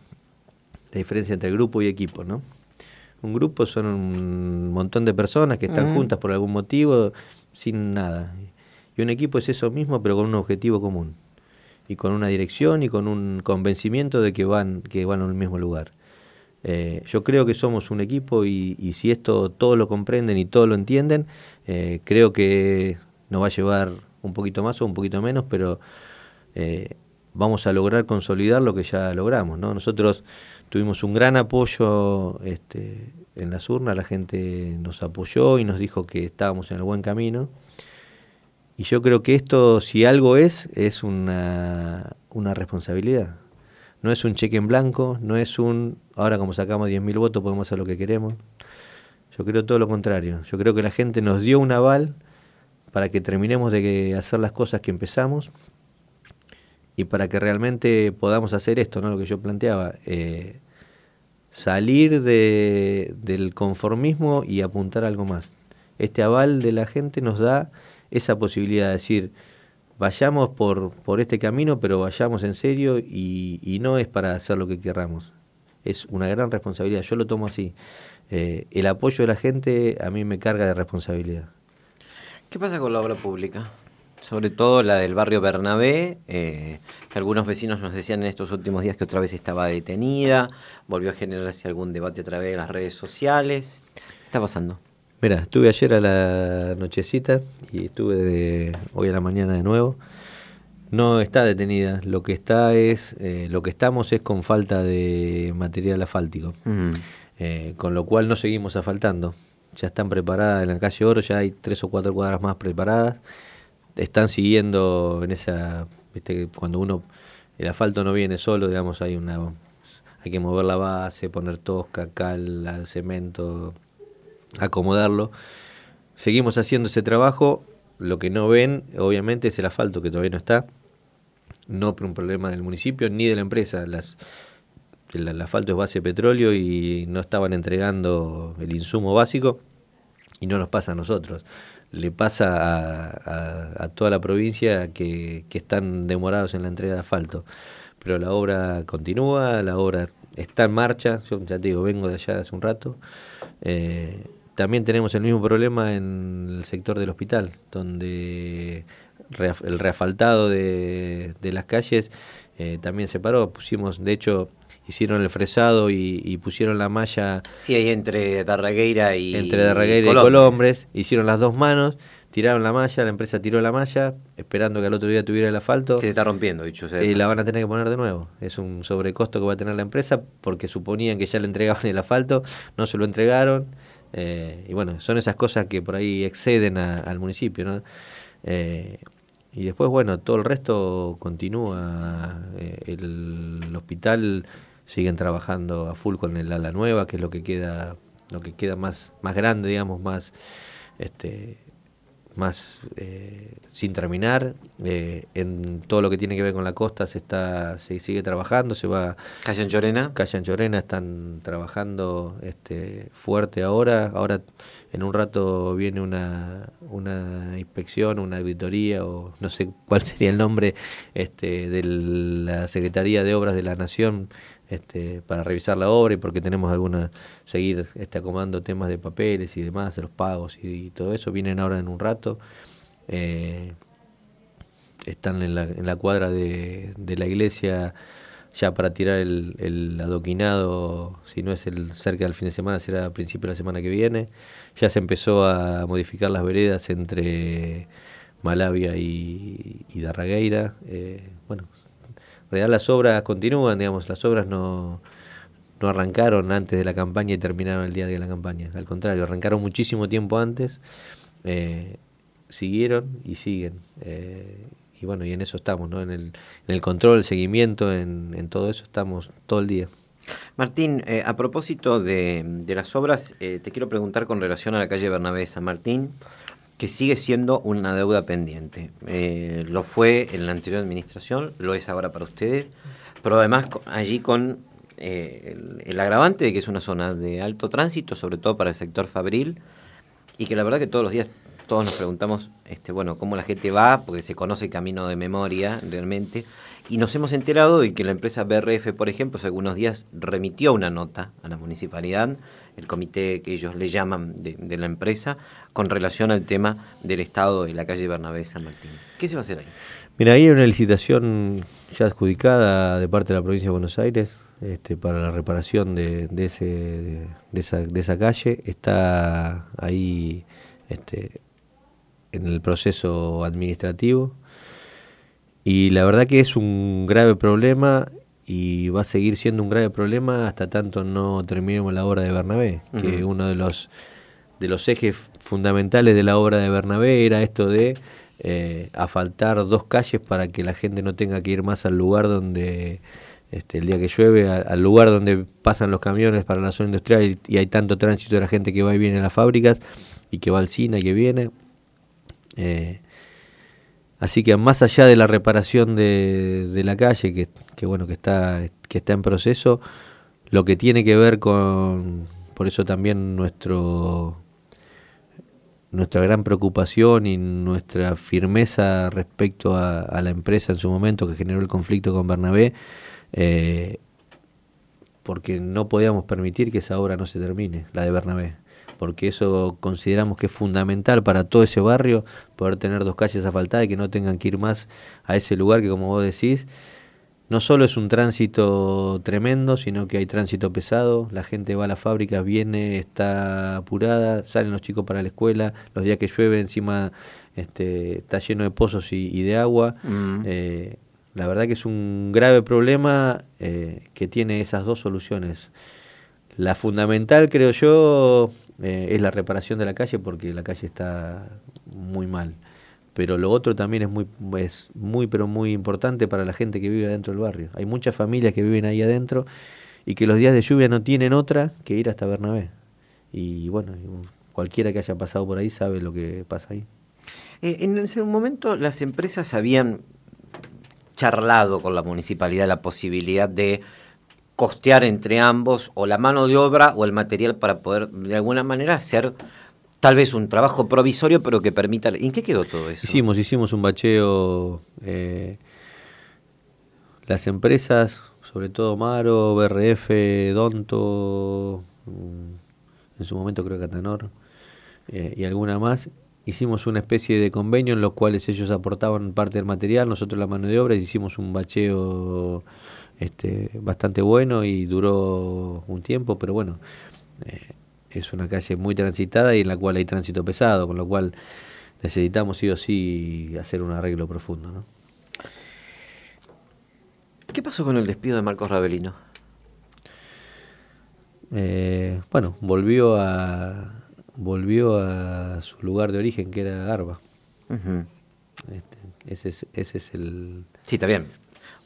la diferencia entre grupo y equipo, ¿no? Un grupo son un montón de personas que están mm. juntas por algún motivo, sin nada un equipo es eso mismo, pero con un objetivo común. Y con una dirección y con un convencimiento de que van, que van al mismo lugar. Eh, yo creo que somos un equipo y, si esto todos lo comprenden y todos lo entienden, eh, creo que nos va a llevar un poquito más o un poquito menos, pero eh, vamos a lograr consolidar lo que ya logramos. Nosotros tuvimos un gran apoyo este, en las urnas, la gente nos apoyó y nos dijo que estábamos en el buen camino. Y yo creo que esto, si algo es, es una, responsabilidad. No es un cheque en blanco, no es un, ahora como sacamos 10.000 votos podemos hacer lo que queremos. Yo creo todo lo contrario. Yo creo que la gente nos dio un aval para que terminemos de hacer las cosas que empezamos y para que realmente podamos hacer esto, ¿no? Lo que yo planteaba. Eh, salir de, del conformismo y apuntar algo más. Este aval de la gente nos da esa posibilidad de decir, vayamos por, por este camino, pero vayamos en serio y, no es para hacer lo que querramos. Es una gran responsabilidad, yo lo tomo así. Eh, el apoyo de la gente a mí me carga de responsabilidad. ¿Qué pasa con la obra pública? Sobre todo la del barrio Bernabé. Eh, algunos vecinos nos decían en estos últimos días que otra vez estaba detenida, volvió a generarse algún debate a través de las redes sociales. ¿Qué está pasando? Mira, estuve ayer a la nochecita y estuve hoy a la mañana de nuevo. No está detenida, lo que está es, eh, lo que estamos es con falta de material asfáltico, eh, con lo cual no seguimos asfaltando. Ya están preparadas en la calle Oro, ya hay tres o cuatro cuadras más preparadas. Están siguiendo en esa, viste, cuando uno, el asfalto no viene solo, digamos, hay una, hay que mover la base, poner tosca, cal, cemento, acomodarlo. Seguimos haciendo ese trabajo. Lo que no ven, obviamente, es el asfalto que todavía no está. No por un problema del municipio ni de la empresa. el, asfalto es base de petróleo y no estaban entregando el insumo básico y no nos pasa a nosotros le pasa a, toda la provincia que, están demorados en la entrega de asfalto. Pero la obra continúa, la obra está en marcha, yo ya te digo, vengo de allá hace un rato. Eh, también tenemos el mismo problema en el sector del hospital, donde el reafaltado de, las calles eh, también se paró. Pusimos, de hecho, hicieron el fresado y, pusieron la malla. Sí, ahí entre Darragueira y. Entre Darragueira y, Colombres. Hicieron las dos manos, tiraron la malla, la empresa tiró la malla, esperando que al otro día tuviera el asfalto. Que se está rompiendo, dicho sea. Y la van a tener que poner de nuevo. Es un sobrecosto que va a tener la empresa porque suponían que ya le entregaban el asfalto, no se lo entregaron. Eh, y bueno, son esas cosas que por ahí exceden al municipio, eh, y después, bueno, todo el resto continúa. Eh, el, hospital siguen trabajando a full con el ala nueva, que es lo que queda, lo que queda más, más grande, digamos, más este, más eh, sin terminar. Eh, en todo lo que tiene que ver con la costa se está se sigue trabajando, se va... Calle Anchorena. Calle Anchorena están trabajando este, fuerte ahora. Ahora en un rato viene una, una inspección, una auditoría o no sé cuál sería el nombre este, de la Secretaría de Obras de la Nación este, para revisar la obra y porque tenemos alguna, seguir este, acomodando temas de papeles y demás, de los pagos y, todo eso. Vienen ahora en un rato. Eh, están en la, cuadra de, la iglesia ya para tirar el, adoquinado, si no es el cerca del fin de semana, será a principio de la semana que viene. Ya se empezó a modificar las veredas entre Malavia y, Darragueira. Eh, bueno, realidad las obras continúan, digamos, las obras no, arrancaron antes de la campaña y terminaron el día de la campaña. Al contrario, arrancaron muchísimo tiempo antes, eh, siguieron y siguen. Eh, y bueno, y en eso estamos, ¿no? En el, control, el seguimiento, en, todo eso estamos todo el día. Martín, eh, a propósito de, de las obras, te quiero preguntar con relación a la calle Bernabé San Martín que sigue siendo una deuda pendiente. Eh, lo fue en la anterior administración, lo es ahora para ustedes, pero además allí con eh, el, agravante de que es una zona de alto tránsito, sobre todo para el sector fabril, y que la verdad que todos los días todos nos preguntamos, este, bueno, cómo la gente va, porque se conoce el camino de memoria realmente, y nos hemos enterado de que la empresa BRF, por ejemplo, hace algunos días remitió una nota a la municipalidad el comité que ellos le llaman de, la empresa, con relación al tema del estado de la calle Bernabé San Martín. ¿Qué se va a hacer ahí? Mira, ahí hay una licitación ya adjudicada de parte de la provincia de Buenos Aires este, para la reparación de, ese, de, esa, calle. Está ahí este, en el proceso administrativo. Y la verdad que es un grave problema y va a seguir siendo un grave problema hasta tanto no terminemos la obra de Bernabé, que uno de los, de los ejes fundamentales de la obra de Bernabé era esto de eh, asfaltar dos calles para que la gente no tenga que ir más al lugar donde... Este, el día que llueve, al lugar donde pasan los camiones para la zona industrial y, hay tanto tránsito de la gente que va y viene a las fábricas y que va al cine y que viene. Eh, así que más allá de la reparación de, de la calle, que, que bueno, que está, que está en proceso, lo que tiene que ver con, por eso también nuestro nuestra gran preocupación y nuestra firmeza respecto a, la empresa en su momento que generó el conflicto con Bernabé, eh, porque no podíamos permitir que esa obra no se termine, la de Bernabé, porque eso consideramos que es fundamental para todo ese barrio poder tener dos calles asfaltadas y que no tengan que ir más a ese lugar que como vos decís, no solo es un tránsito tremendo, sino que hay tránsito pesado, la gente va a la fábrica, viene, está apurada, salen los chicos para la escuela, los días que llueve encima este, está lleno de pozos y, de agua. Mm. Eh, la verdad que es un grave problema eh, que tiene esas dos soluciones. La fundamental, creo yo, eh, es la reparación de la calle porque la calle está muy mal pero lo otro también es muy, es muy, pero muy importante para la gente que vive adentro del barrio. Hay muchas familias que viven ahí adentro y que los días de lluvia no tienen otra que ir hasta Bernabé. Y bueno, cualquiera que haya pasado por ahí sabe lo que pasa ahí. Eh, en ese momento las empresas habían charlado con la municipalidad la posibilidad de costear entre ambos o la mano de obra o el material para poder de alguna manera hacer tal vez un trabajo provisorio, pero que permita... ¿En qué quedó todo eso? Hicimos, hicimos un bacheo. Eh, las empresas, sobre todo Maro, BRF, Donto, mm, en su momento creo que Catanor, eh, y alguna más, hicimos una especie de convenio en los cuales ellos aportaban parte del material, nosotros la mano de obra, y hicimos un bacheo este, bastante bueno y duró un tiempo, pero bueno... Eh, es una calle muy transitada y en la cual hay tránsito pesado, con lo cual necesitamos sí o sí hacer un arreglo profundo. ¿no? ¿Qué pasó con el despido de Marcos Ravelino? Eh, bueno, volvió a volvió a su lugar de origen que era Arba. Este, ese, es, ese es el. Sí, está bien.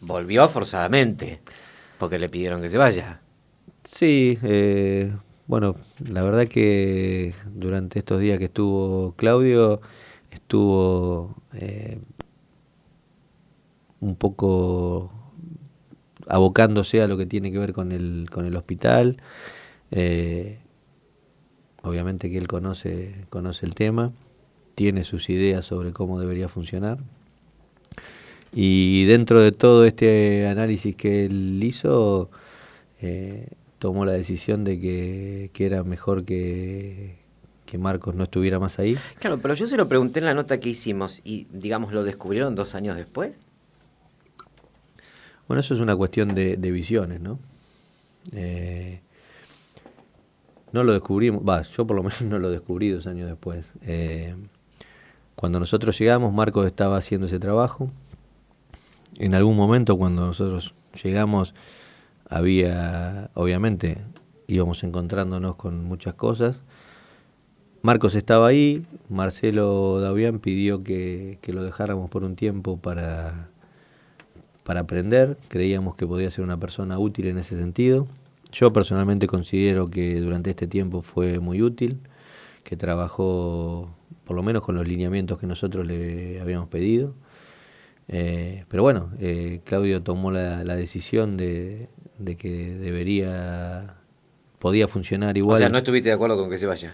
Volvió forzadamente porque le pidieron que se vaya. Sí, eh, bueno, la verdad que durante estos días que estuvo Claudio, estuvo eh, un poco abocándose a lo que tiene que ver con el, con el hospital. Eh, obviamente que él conoce, conoce el tema, tiene sus ideas sobre cómo debería funcionar. Y dentro de todo este análisis que él hizo, eh, tomó la decisión de que, era mejor que, Marcos no estuviera más ahí. Claro, pero yo se lo pregunté en la nota que hicimos y, digamos, lo descubrieron dos años después. Bueno, eso es una cuestión de, visiones, ¿no? Eh, no lo descubrimos, va, yo por lo menos no lo descubrí dos años después. Eh, cuando nosotros llegamos, Marcos estaba haciendo ese trabajo. En algún momento, cuando nosotros llegamos, había, obviamente, íbamos encontrándonos con muchas cosas. Marcos estaba ahí, Marcelo Davián pidió que, lo dejáramos por un tiempo para, para aprender, creíamos que podía ser una persona útil en ese sentido. Yo personalmente considero que durante este tiempo fue muy útil, que trabajó por lo menos con los lineamientos que nosotros le habíamos pedido. Eh, pero bueno, eh, Claudio tomó la decisión de, de que debería, podía funcionar igual. O sea, no estuviste de acuerdo con que se vaya.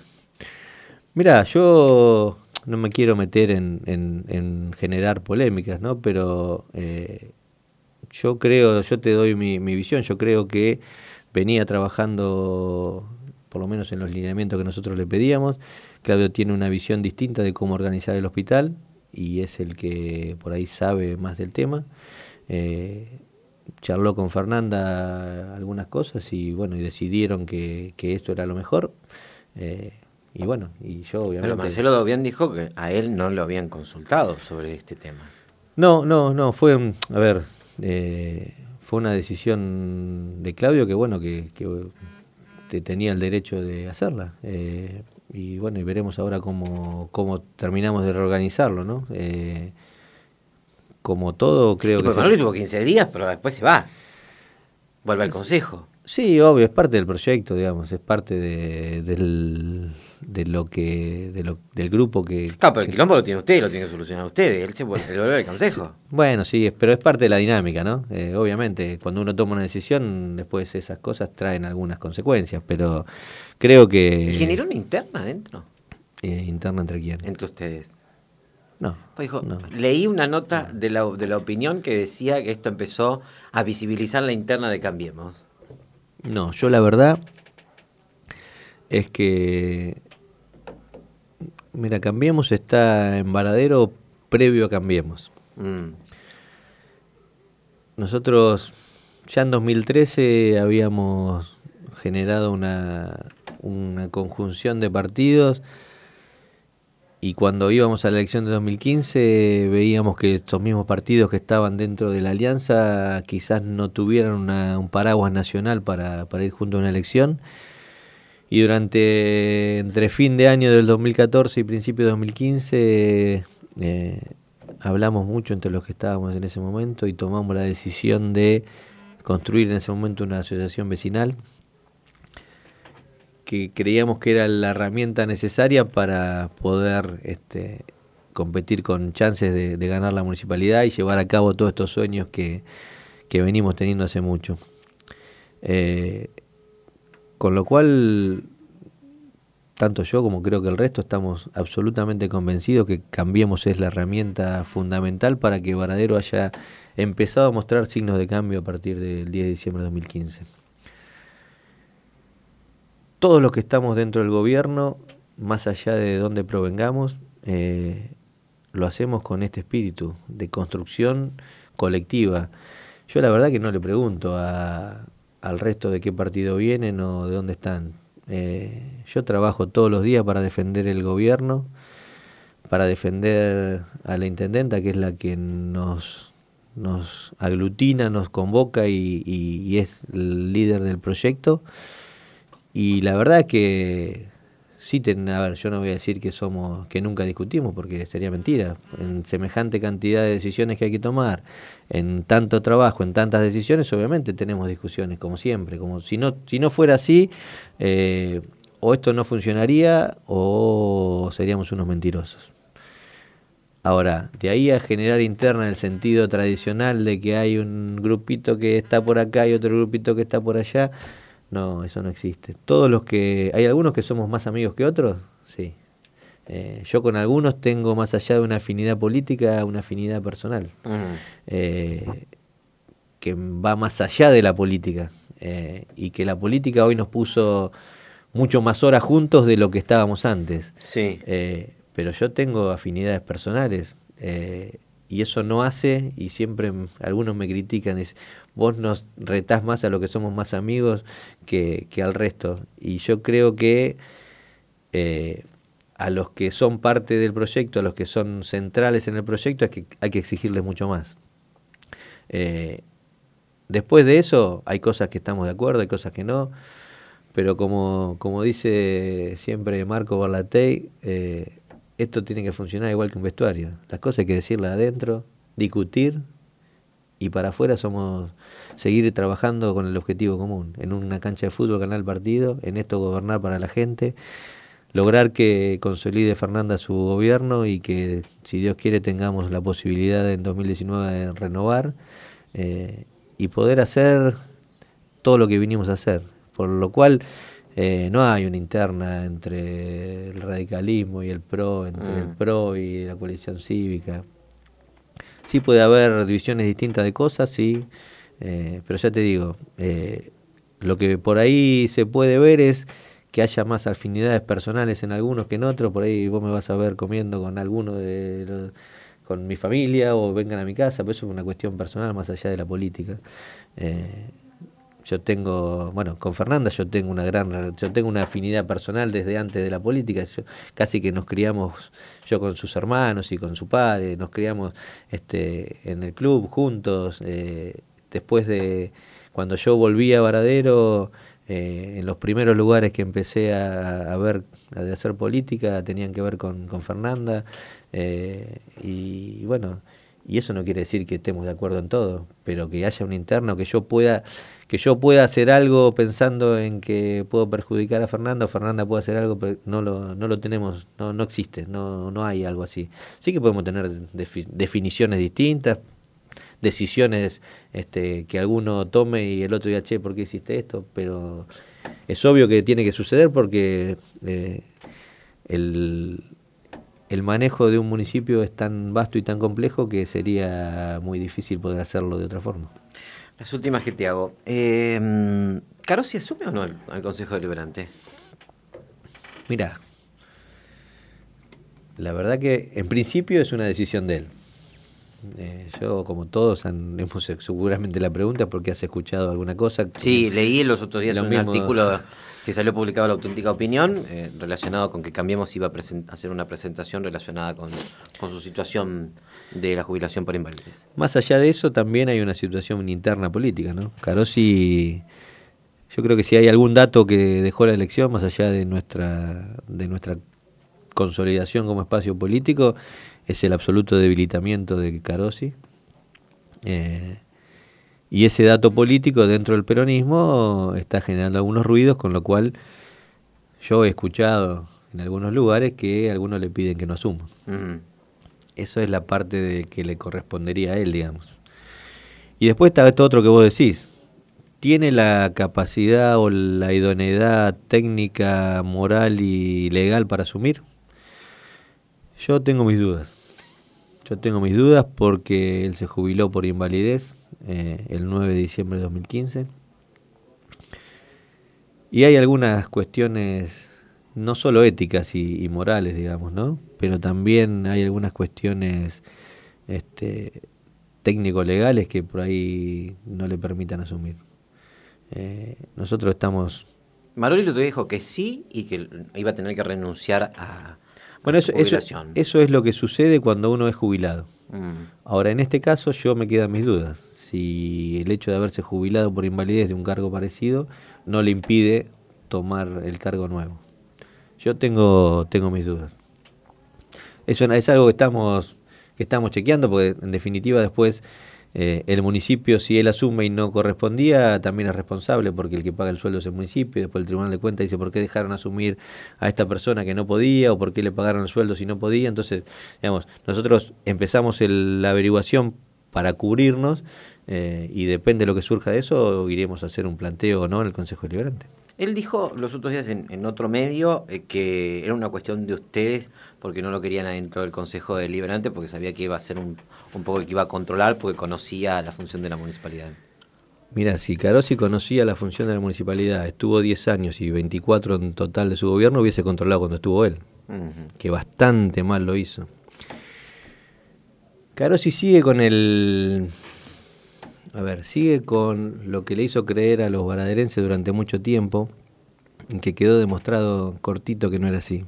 Mira, yo no me quiero meter en, en, generar polémicas, ¿no? Pero eh, yo creo, yo te doy mi, visión, yo creo que venía trabajando por lo menos en los lineamientos que nosotros le pedíamos. Claudio tiene una visión distinta de cómo organizar el hospital y es el que por ahí sabe más del tema. Eh, charló con Fernanda algunas cosas y bueno, y decidieron que, esto era lo mejor. Eh, y bueno, y yo obviamente... Pero Marcelo Dobian dijo que a él no lo habían consultado sobre este tema. No, no, no, fue, a ver, eh, fue una decisión de Claudio que bueno, que, tenía el derecho de hacerla. Eh, y bueno, y veremos ahora cómo, terminamos de reorganizarlo, ¿no? como todo, creo que. Porque tuvo 15 días, pero después se va. Vuelve al Consejo. Sí, obvio, es parte del proyecto, digamos, es parte de, del, lo que del grupo que. Claro, pero el quilombo lo tiene usted, lo tiene que solucionar usted, él se vuelve, al Consejo. Bueno, sí, pero es parte de la dinámica, ¿no? Eh, obviamente, cuando uno toma una decisión, después esas cosas traen algunas consecuencias, pero creo que. ¿Y ¿Generó una interna dentro eh, ¿Interna entre quién? Entre ustedes. Pues no. leí una nota de la, opinión que decía que esto empezó a visibilizar la interna de Cambiemos. No, yo la verdad es que. Mira, Cambiemos está en varadero previo a Cambiemos. Mm. Nosotros ya en 2013 habíamos generado una, una conjunción de partidos y cuando íbamos a la elección de 2015 veíamos que estos mismos partidos que estaban dentro de la alianza quizás no tuvieran un paraguas nacional para, ir junto a una elección. Y durante entre fin de año del 2014 y principio de 2015 eh, hablamos mucho entre los que estábamos en ese momento y tomamos la decisión de construir en ese momento una asociación vecinal que creíamos que era la herramienta necesaria para poder este, competir con chances de, ganar la municipalidad y llevar a cabo todos estos sueños que, venimos teniendo hace mucho. Eh, con lo cual, tanto yo como creo que el resto estamos absolutamente convencidos que Cambiemos es la herramienta fundamental para que Varadero haya empezado a mostrar signos de cambio a partir del 10 de diciembre de 2015 todos los que estamos dentro del gobierno, más allá de donde provengamos, eh, lo hacemos con este espíritu de construcción colectiva. Yo la verdad que no le pregunto al resto de qué partido vienen o de dónde están. Eh, yo trabajo todos los días para defender el gobierno, para defender a la intendenta, que es la que nos, nos aglutina, nos convoca y, y es el líder del proyecto. Y la verdad que sí, ten, a ver, yo no voy a decir que somos, que nunca discutimos, porque sería mentira. En semejante cantidad de decisiones que hay que tomar, en tanto trabajo, en tantas decisiones, obviamente tenemos discusiones, como siempre. Como si no, si no fuera así, eh, o esto no funcionaría, o seríamos unos mentirosos. Ahora, de ahí a generar interna el sentido tradicional de que hay un grupito que está por acá y otro grupito que está por allá, no, eso no existe. Todos los que. Hay algunos que somos más amigos que otros, sí. Eh, yo con algunos tengo más allá de una afinidad política, una afinidad personal, eh, que va más allá de la política eh, y que la política hoy nos puso mucho más horas juntos de lo que estábamos antes. Sí. pero yo tengo afinidades personales y eso no hace, y siempre algunos me critican, es, vos nos retás más a lo que somos más amigos que, al resto. Y yo creo que eh, a los que son parte del proyecto, a los que son centrales en el proyecto, es que hay que exigirles mucho más. Eh, después de eso, hay cosas que estamos de acuerdo, hay cosas que no. Pero como, dice siempre Marco Barlatey, eh, esto tiene que funcionar igual que un vestuario. Las cosas hay que decirlas adentro, discutir, y para afuera somos seguir trabajando con el objetivo común, en una cancha de fútbol ganar partido, en esto gobernar para la gente, lograr que consolide Fernanda su gobierno y que si Dios quiere tengamos la posibilidad en 2019 de renovar eh, y poder hacer todo lo que vinimos a hacer, por lo cual... Eh, no hay una interna entre el radicalismo y el PRO, entre el mm. PRO y la coalición cívica. Sí puede haber divisiones distintas de cosas, sí, eh, pero ya te digo, eh, lo que por ahí se puede ver es que haya más afinidades personales en algunos que en otros, por ahí vos me vas a ver comiendo con alguno de con mi familia o vengan a mi casa, pero eso es una cuestión personal más allá de la política. Eh, yo tengo, bueno, con Fernanda yo tengo una gran, yo tengo una afinidad personal desde antes de la política. casi que nos criamos, yo con sus hermanos y con su padre, nos criamos este, en el club juntos. Eh, después de cuando yo volví a Varadero, eh, en los primeros lugares que empecé a, ver, a hacer política, tenían que ver con, con Fernanda. Eh, y bueno, y eso no quiere decir que estemos de acuerdo en todo, pero que haya un interno que yo pueda que yo pueda hacer algo pensando en que puedo perjudicar a Fernanda Fernanda puede hacer algo, pero no lo, no lo tenemos, no, no existe, no, hay algo así. Sí que podemos tener definiciones distintas, decisiones este, que alguno tome y el otro diga, che, ¿por qué hiciste esto? Pero es obvio que tiene que suceder porque eh, el, el manejo de un municipio es tan vasto y tan complejo que sería muy difícil poder hacerlo de otra forma. Las últimas que te hago. Em, ¿Caro si asume o no al, Consejo Deliberante? Mira, la verdad que en principio es una decisión de él. Eh, yo, como todos, han, hemos seguramente la pregunta porque has escuchado alguna cosa. Sí, leí los otros días un artículo que salió publicado La Auténtica Opinión, eh, relacionado con que Cambiemos iba a hacer una presentación relacionada con, su situación de la jubilación por invalidez. Más allá de eso, también hay una situación interna política, ¿no? Carosi, yo creo que si hay algún dato que dejó la elección, más allá de nuestra, de nuestra consolidación como espacio político, es el absoluto debilitamiento de Carosi. Eh, y ese dato político dentro del peronismo está generando algunos ruidos, con lo cual yo he escuchado en algunos lugares que algunos le piden que no asuma. Eso es la parte de que le correspondería a él, digamos. Y después está esto otro que vos decís. ¿Tiene la capacidad o la idoneidad técnica, moral y legal para asumir? Yo tengo mis dudas. Yo tengo mis dudas porque él se jubiló por invalidez eh, el 9 de diciembre de 2015. Y hay algunas cuestiones, no solo éticas y, morales, digamos, ¿no? Pero también hay algunas cuestiones este, técnico-legales que por ahí no le permitan asumir. Eh, nosotros estamos... Marolio te dijo que sí y que iba a tener que renunciar a... Bueno, eso, eso, es lo que sucede cuando uno es jubilado. Mm. Ahora, en este caso yo me quedan mis dudas si el hecho de haberse jubilado por invalidez de un cargo parecido no le impide tomar el cargo nuevo. Yo tengo, tengo mis dudas. Eso es algo que estamos, que estamos chequeando, porque en definitiva después eh, el municipio, si él asume y no correspondía, también es responsable, porque el que paga el sueldo es el municipio, después el Tribunal de Cuentas dice por qué dejaron asumir a esta persona que no podía, o por qué le pagaron el sueldo si no podía. Entonces, digamos, nosotros empezamos la averiguación para cubrirnos, eh, y depende de lo que surja de eso, iremos a hacer un planteo o no en el Consejo Deliberante. Él dijo los otros días en, otro medio eh, que era una cuestión de ustedes porque no lo querían adentro del Consejo Deliberante porque sabía que iba a ser un, poco el que iba a controlar porque conocía la función de la municipalidad. Mira, si Carosi conocía la función de la municipalidad, estuvo 10 años y 24 en total de su gobierno, hubiese controlado cuando estuvo él, que bastante mal lo hizo. Carosi sigue con el a ver, sigue con lo que le hizo creer a los baraderenses durante mucho tiempo, que quedó demostrado cortito que no era así.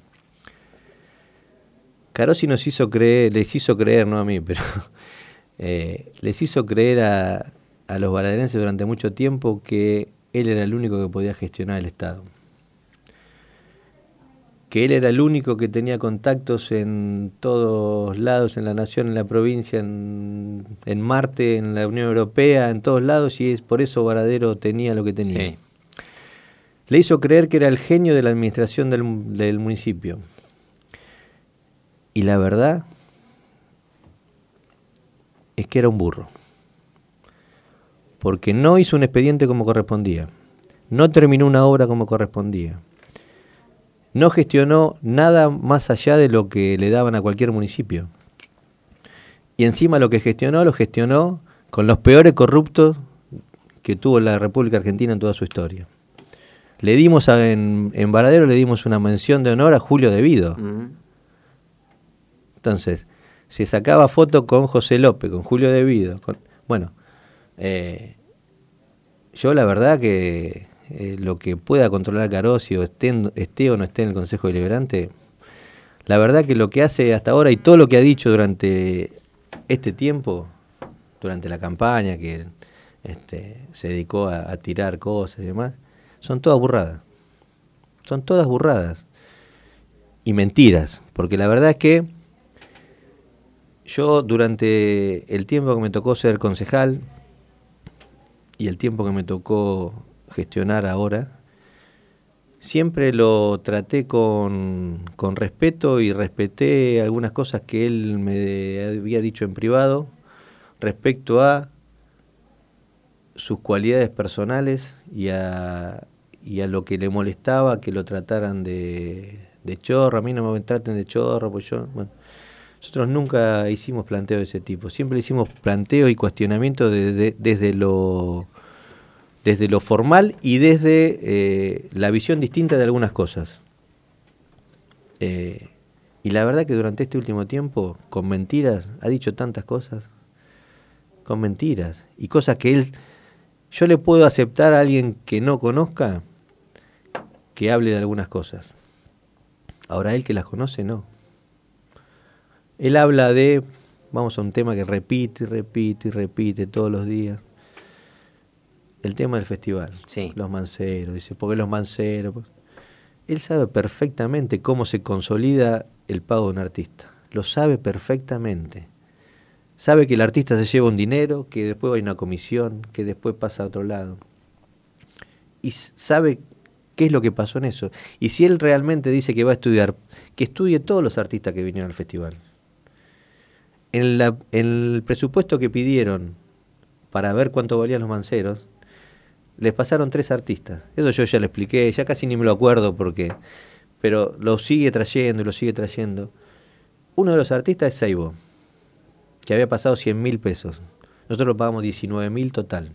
Carosi nos hizo creer, les hizo creer, no a mí, pero eh, les hizo creer a, a los baraderenses durante mucho tiempo que él era el único que podía gestionar el Estado que él era el único que tenía contactos en todos lados, en la nación, en la provincia, en, Marte, en la Unión Europea, en todos lados, y es por eso Varadero tenía lo que tenía. Le hizo creer que era el genio de la administración del municipio. Y la verdad es que era un burro, porque no hizo un expediente como correspondía, no terminó una obra como correspondía no gestionó nada más allá de lo que le daban a cualquier municipio. Y encima lo que gestionó, lo gestionó con los peores corruptos que tuvo la República Argentina en toda su historia. Le dimos en, Varadero le dimos una mención de honor a Julio Devido. Entonces, se sacaba foto con José López, con Julio Devido. Con, bueno, eh, yo la verdad que eh, lo que pueda controlar Carosio, esté, esté o no esté en el Consejo Deliberante, la verdad que lo que hace hasta ahora y todo lo que ha dicho durante este tiempo, durante la campaña, que este, se dedicó a, tirar cosas y demás, son todas burradas. Son todas burradas. Y mentiras. Porque la verdad es que yo durante el tiempo que me tocó ser concejal y el tiempo que me tocó gestionar ahora, siempre lo traté con, respeto y respeté algunas cosas que él me había dicho en privado respecto a sus cualidades personales y a, lo que le molestaba que lo trataran de, de, chorro. A mí no me traten de chorro, pues yo. nosotros nunca hicimos planteo de ese tipo, siempre hicimos planteo y cuestionamiento desde lo desde lo formal y desde eh, la visión distinta de algunas cosas. Eh, y la verdad que durante este último tiempo, con mentiras, ha dicho tantas cosas, con mentiras, y cosas que él, yo le puedo aceptar a alguien que no conozca que hable de algunas cosas. Ahora él que las conoce, no. Él habla de, vamos a un tema que repite y repite y repite todos los días el tema del festival. Los manceros, dice, ¿por los manceros? Pues, él sabe perfectamente cómo se consolida el pago de un artista. Lo sabe perfectamente. Sabe que el artista se lleva un dinero, que después hay una comisión, que después pasa a otro lado. Y sabe qué es lo que pasó en eso. Y si él realmente dice que va a estudiar, que estudie todos los artistas que vinieron al festival. en el presupuesto que pidieron para ver cuánto valían los manceros, les pasaron tres artistas. Eso yo ya lo expliqué, ya casi ni me lo acuerdo porque. Pero lo sigue trayendo y lo sigue trayendo. Uno de los artistas es Seibo, que había pasado 100 mil pesos. Nosotros lo pagamos 19 mil total.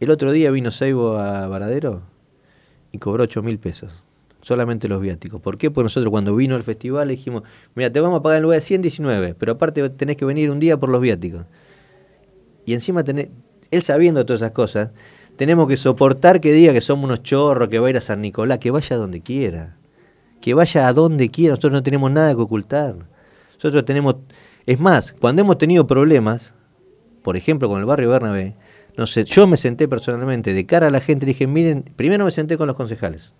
El otro día vino Seibo a Varadero y cobró 8 mil pesos. Solamente los viáticos. ¿Por qué? Porque nosotros cuando vino al festival le dijimos, mira, te vamos a pagar en lugar de 119, pero aparte tenés que venir un día por los viáticos. Y encima tenés, él sabiendo todas esas cosas, tenemos que soportar que diga que somos unos chorros, que va a ir a San Nicolás, que vaya a donde quiera, que vaya a donde quiera, nosotros no tenemos nada que ocultar. Nosotros tenemos, es más, cuando hemos tenido problemas, por ejemplo con el barrio Bernabé, no sé, yo me senté personalmente de cara a la gente y dije, miren, primero me senté con los concejales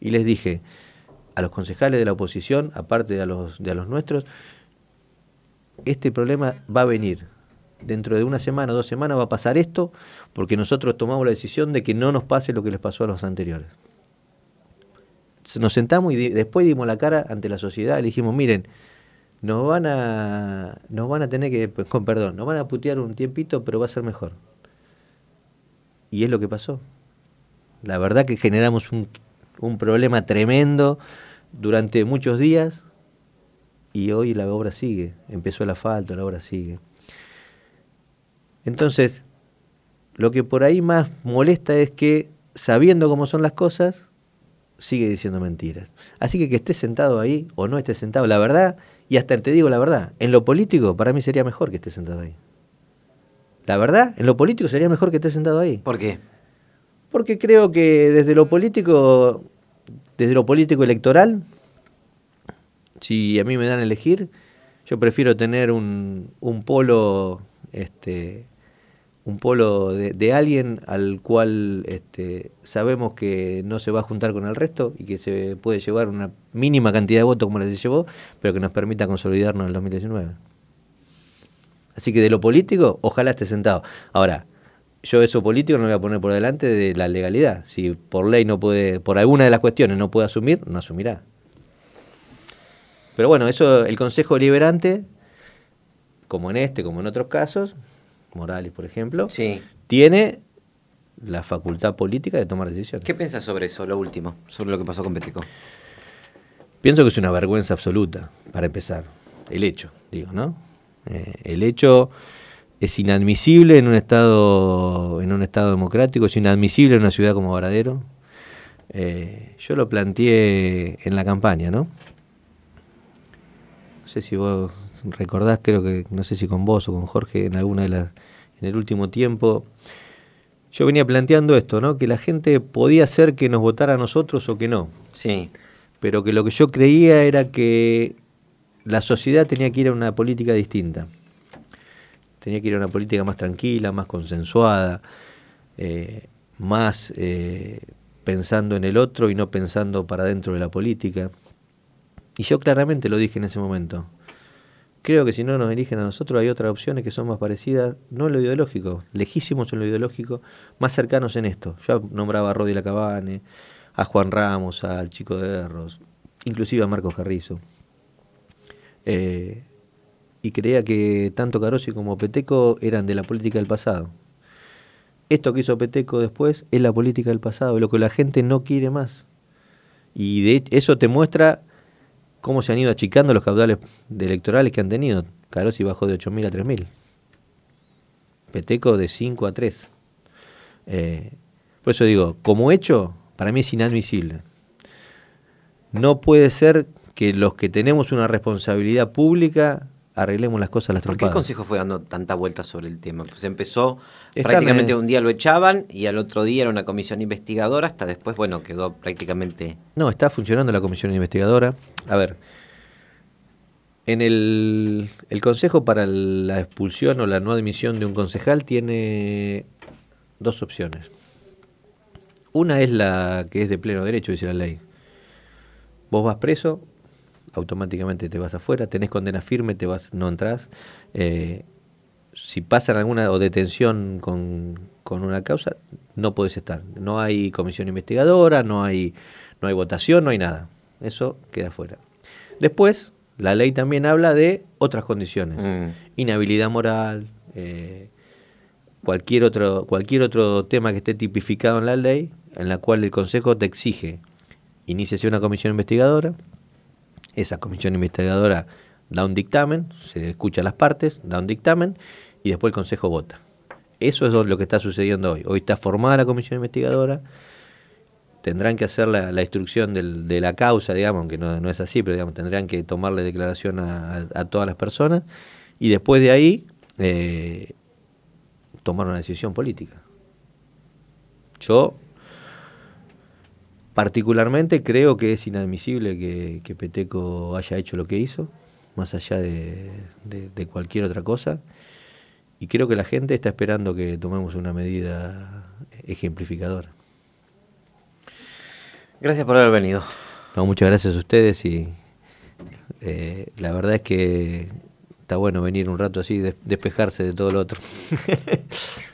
y les dije, a los concejales de la oposición, aparte de a los, de a los nuestros, este problema va a venir, dentro de una semana o dos semanas va a pasar esto, porque nosotros tomamos la decisión de que no nos pase lo que les pasó a los anteriores. Nos sentamos y después dimos la cara ante la sociedad y dijimos, miren, nos van a, nos van a tener que, pues, con perdón, nos van a putear un tiempito, pero va a ser mejor. Y es lo que pasó. La verdad que generamos un problema tremendo durante muchos días y hoy la obra sigue. Empezó el asfalto, la obra sigue. Entonces, lo que por ahí más molesta es que, sabiendo cómo son las cosas, sigue diciendo mentiras. Así que que estés sentado ahí o no estés sentado, la verdad, y hasta te digo la verdad, en lo político para mí sería mejor que estés sentado ahí. La verdad, en lo político sería mejor que estés sentado ahí. ¿Por qué? Porque creo que desde lo político, desde lo político electoral, si a mí me dan a elegir, yo prefiero tener un, un polo este, un polo de, alguien al cual este, sabemos que no se va a juntar con el resto y que se puede llevar una mínima cantidad de votos como la se llevó, pero que nos permita consolidarnos en el 2019. Así que de lo político, ojalá esté sentado. Ahora, yo eso político no lo voy a poner por delante de la legalidad. Si por ley no puede, por alguna de las cuestiones no puede asumir, no asumirá. Pero bueno, eso el Consejo Liberante, como en este, como en otros casos, Morales, por ejemplo, tiene la facultad política de tomar decisiones. ¿Qué piensas sobre eso, lo último, sobre lo que pasó con Peteco? Pienso que es una vergüenza absoluta, para empezar. El hecho, digo, ¿no? Eh, el hecho es inadmisible en un estado, en un estado democrático, es inadmisible en una ciudad como Varadero. Eh, yo lo planteé en la campaña, ¿no? No sé si vos recordás, creo que, no sé si con vos o con Jorge, en alguna de las, en el último tiempo, yo venía planteando esto, ¿no? Que la gente podía ser que nos votara a nosotros o que no. Sí. Pero que lo que yo creía era que la sociedad tenía que ir a una política distinta. Tenía que ir a una política más tranquila, más consensuada, eh, más eh, pensando en el otro y no pensando para dentro de la política. Y yo claramente lo dije en ese momento. Creo que si no nos eligen a nosotros hay otras opciones que son más parecidas, no en lo ideológico, lejísimos en lo ideológico, más cercanos en esto. Yo nombraba a Rodi Lacabane, a Juan Ramos, al Chico de Berros, inclusive a Marcos Carrizo. Eh, y creía que tanto Carosi como Peteco eran de la política del pasado. Esto que hizo Peteco después es la política del pasado, lo que la gente no quiere más. Y de eso te muestra cómo se han ido achicando los caudales electorales que han tenido. Carosi bajó de 8.000 a 3.000. Peteco de 5 a 3. Eh, por eso digo, como hecho, para mí es inadmisible. No puede ser que los que tenemos una responsabilidad pública arreglemos las cosas a las trompadas. ¿Por qué el Consejo fue dando tanta vuelta sobre el tema? Pues empezó, prácticamente un día lo echaban y al otro día era una comisión investigadora, hasta después, bueno, quedó prácticamente... No, está funcionando la comisión investigadora. A ver, en el, el Consejo para la expulsión o la no admisión de un concejal tiene dos opciones. Una es la que es de pleno derecho, dice la ley. Vos vas preso automáticamente te vas afuera, tenés condena firme, te vas, no entras. Eh, si pasan alguna o detención con, una causa, no podés estar. No hay comisión investigadora, no hay, no hay votación, no hay nada. Eso queda afuera. Después, la ley también habla de otras condiciones. Mm. Inhabilidad moral, eh, cualquier, otro, cualquier otro tema que esté tipificado en la ley, en la cual el Consejo te exige iniciación una comisión investigadora, esa comisión investigadora da un dictamen, se escucha a las partes, da un dictamen y después el Consejo vota. Eso es lo que está sucediendo hoy. Hoy está formada la comisión investigadora, tendrán que hacer la, instrucción de la causa, digamos, aunque no, es así, pero digamos, tendrán que tomarle declaración a, todas las personas y después de ahí eh, tomar una decisión política. Yo Particularmente creo que es inadmisible que, Peteco haya hecho lo que hizo, más allá de, cualquier otra cosa. Y creo que la gente está esperando que tomemos una medida ejemplificadora. Gracias por haber venido. muchas gracias a ustedes y eh, la verdad es que está bueno venir un rato así, despejarse de todo lo otro.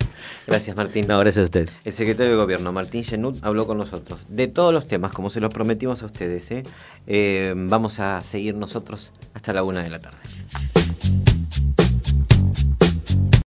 Gracias, Martín. No, gracias a ustedes. El secretario de Gobierno, Martín Genut, habló con nosotros de todos los temas, como se los prometimos a ustedes. ¿eh? Eh, vamos a seguir nosotros hasta la una de la tarde.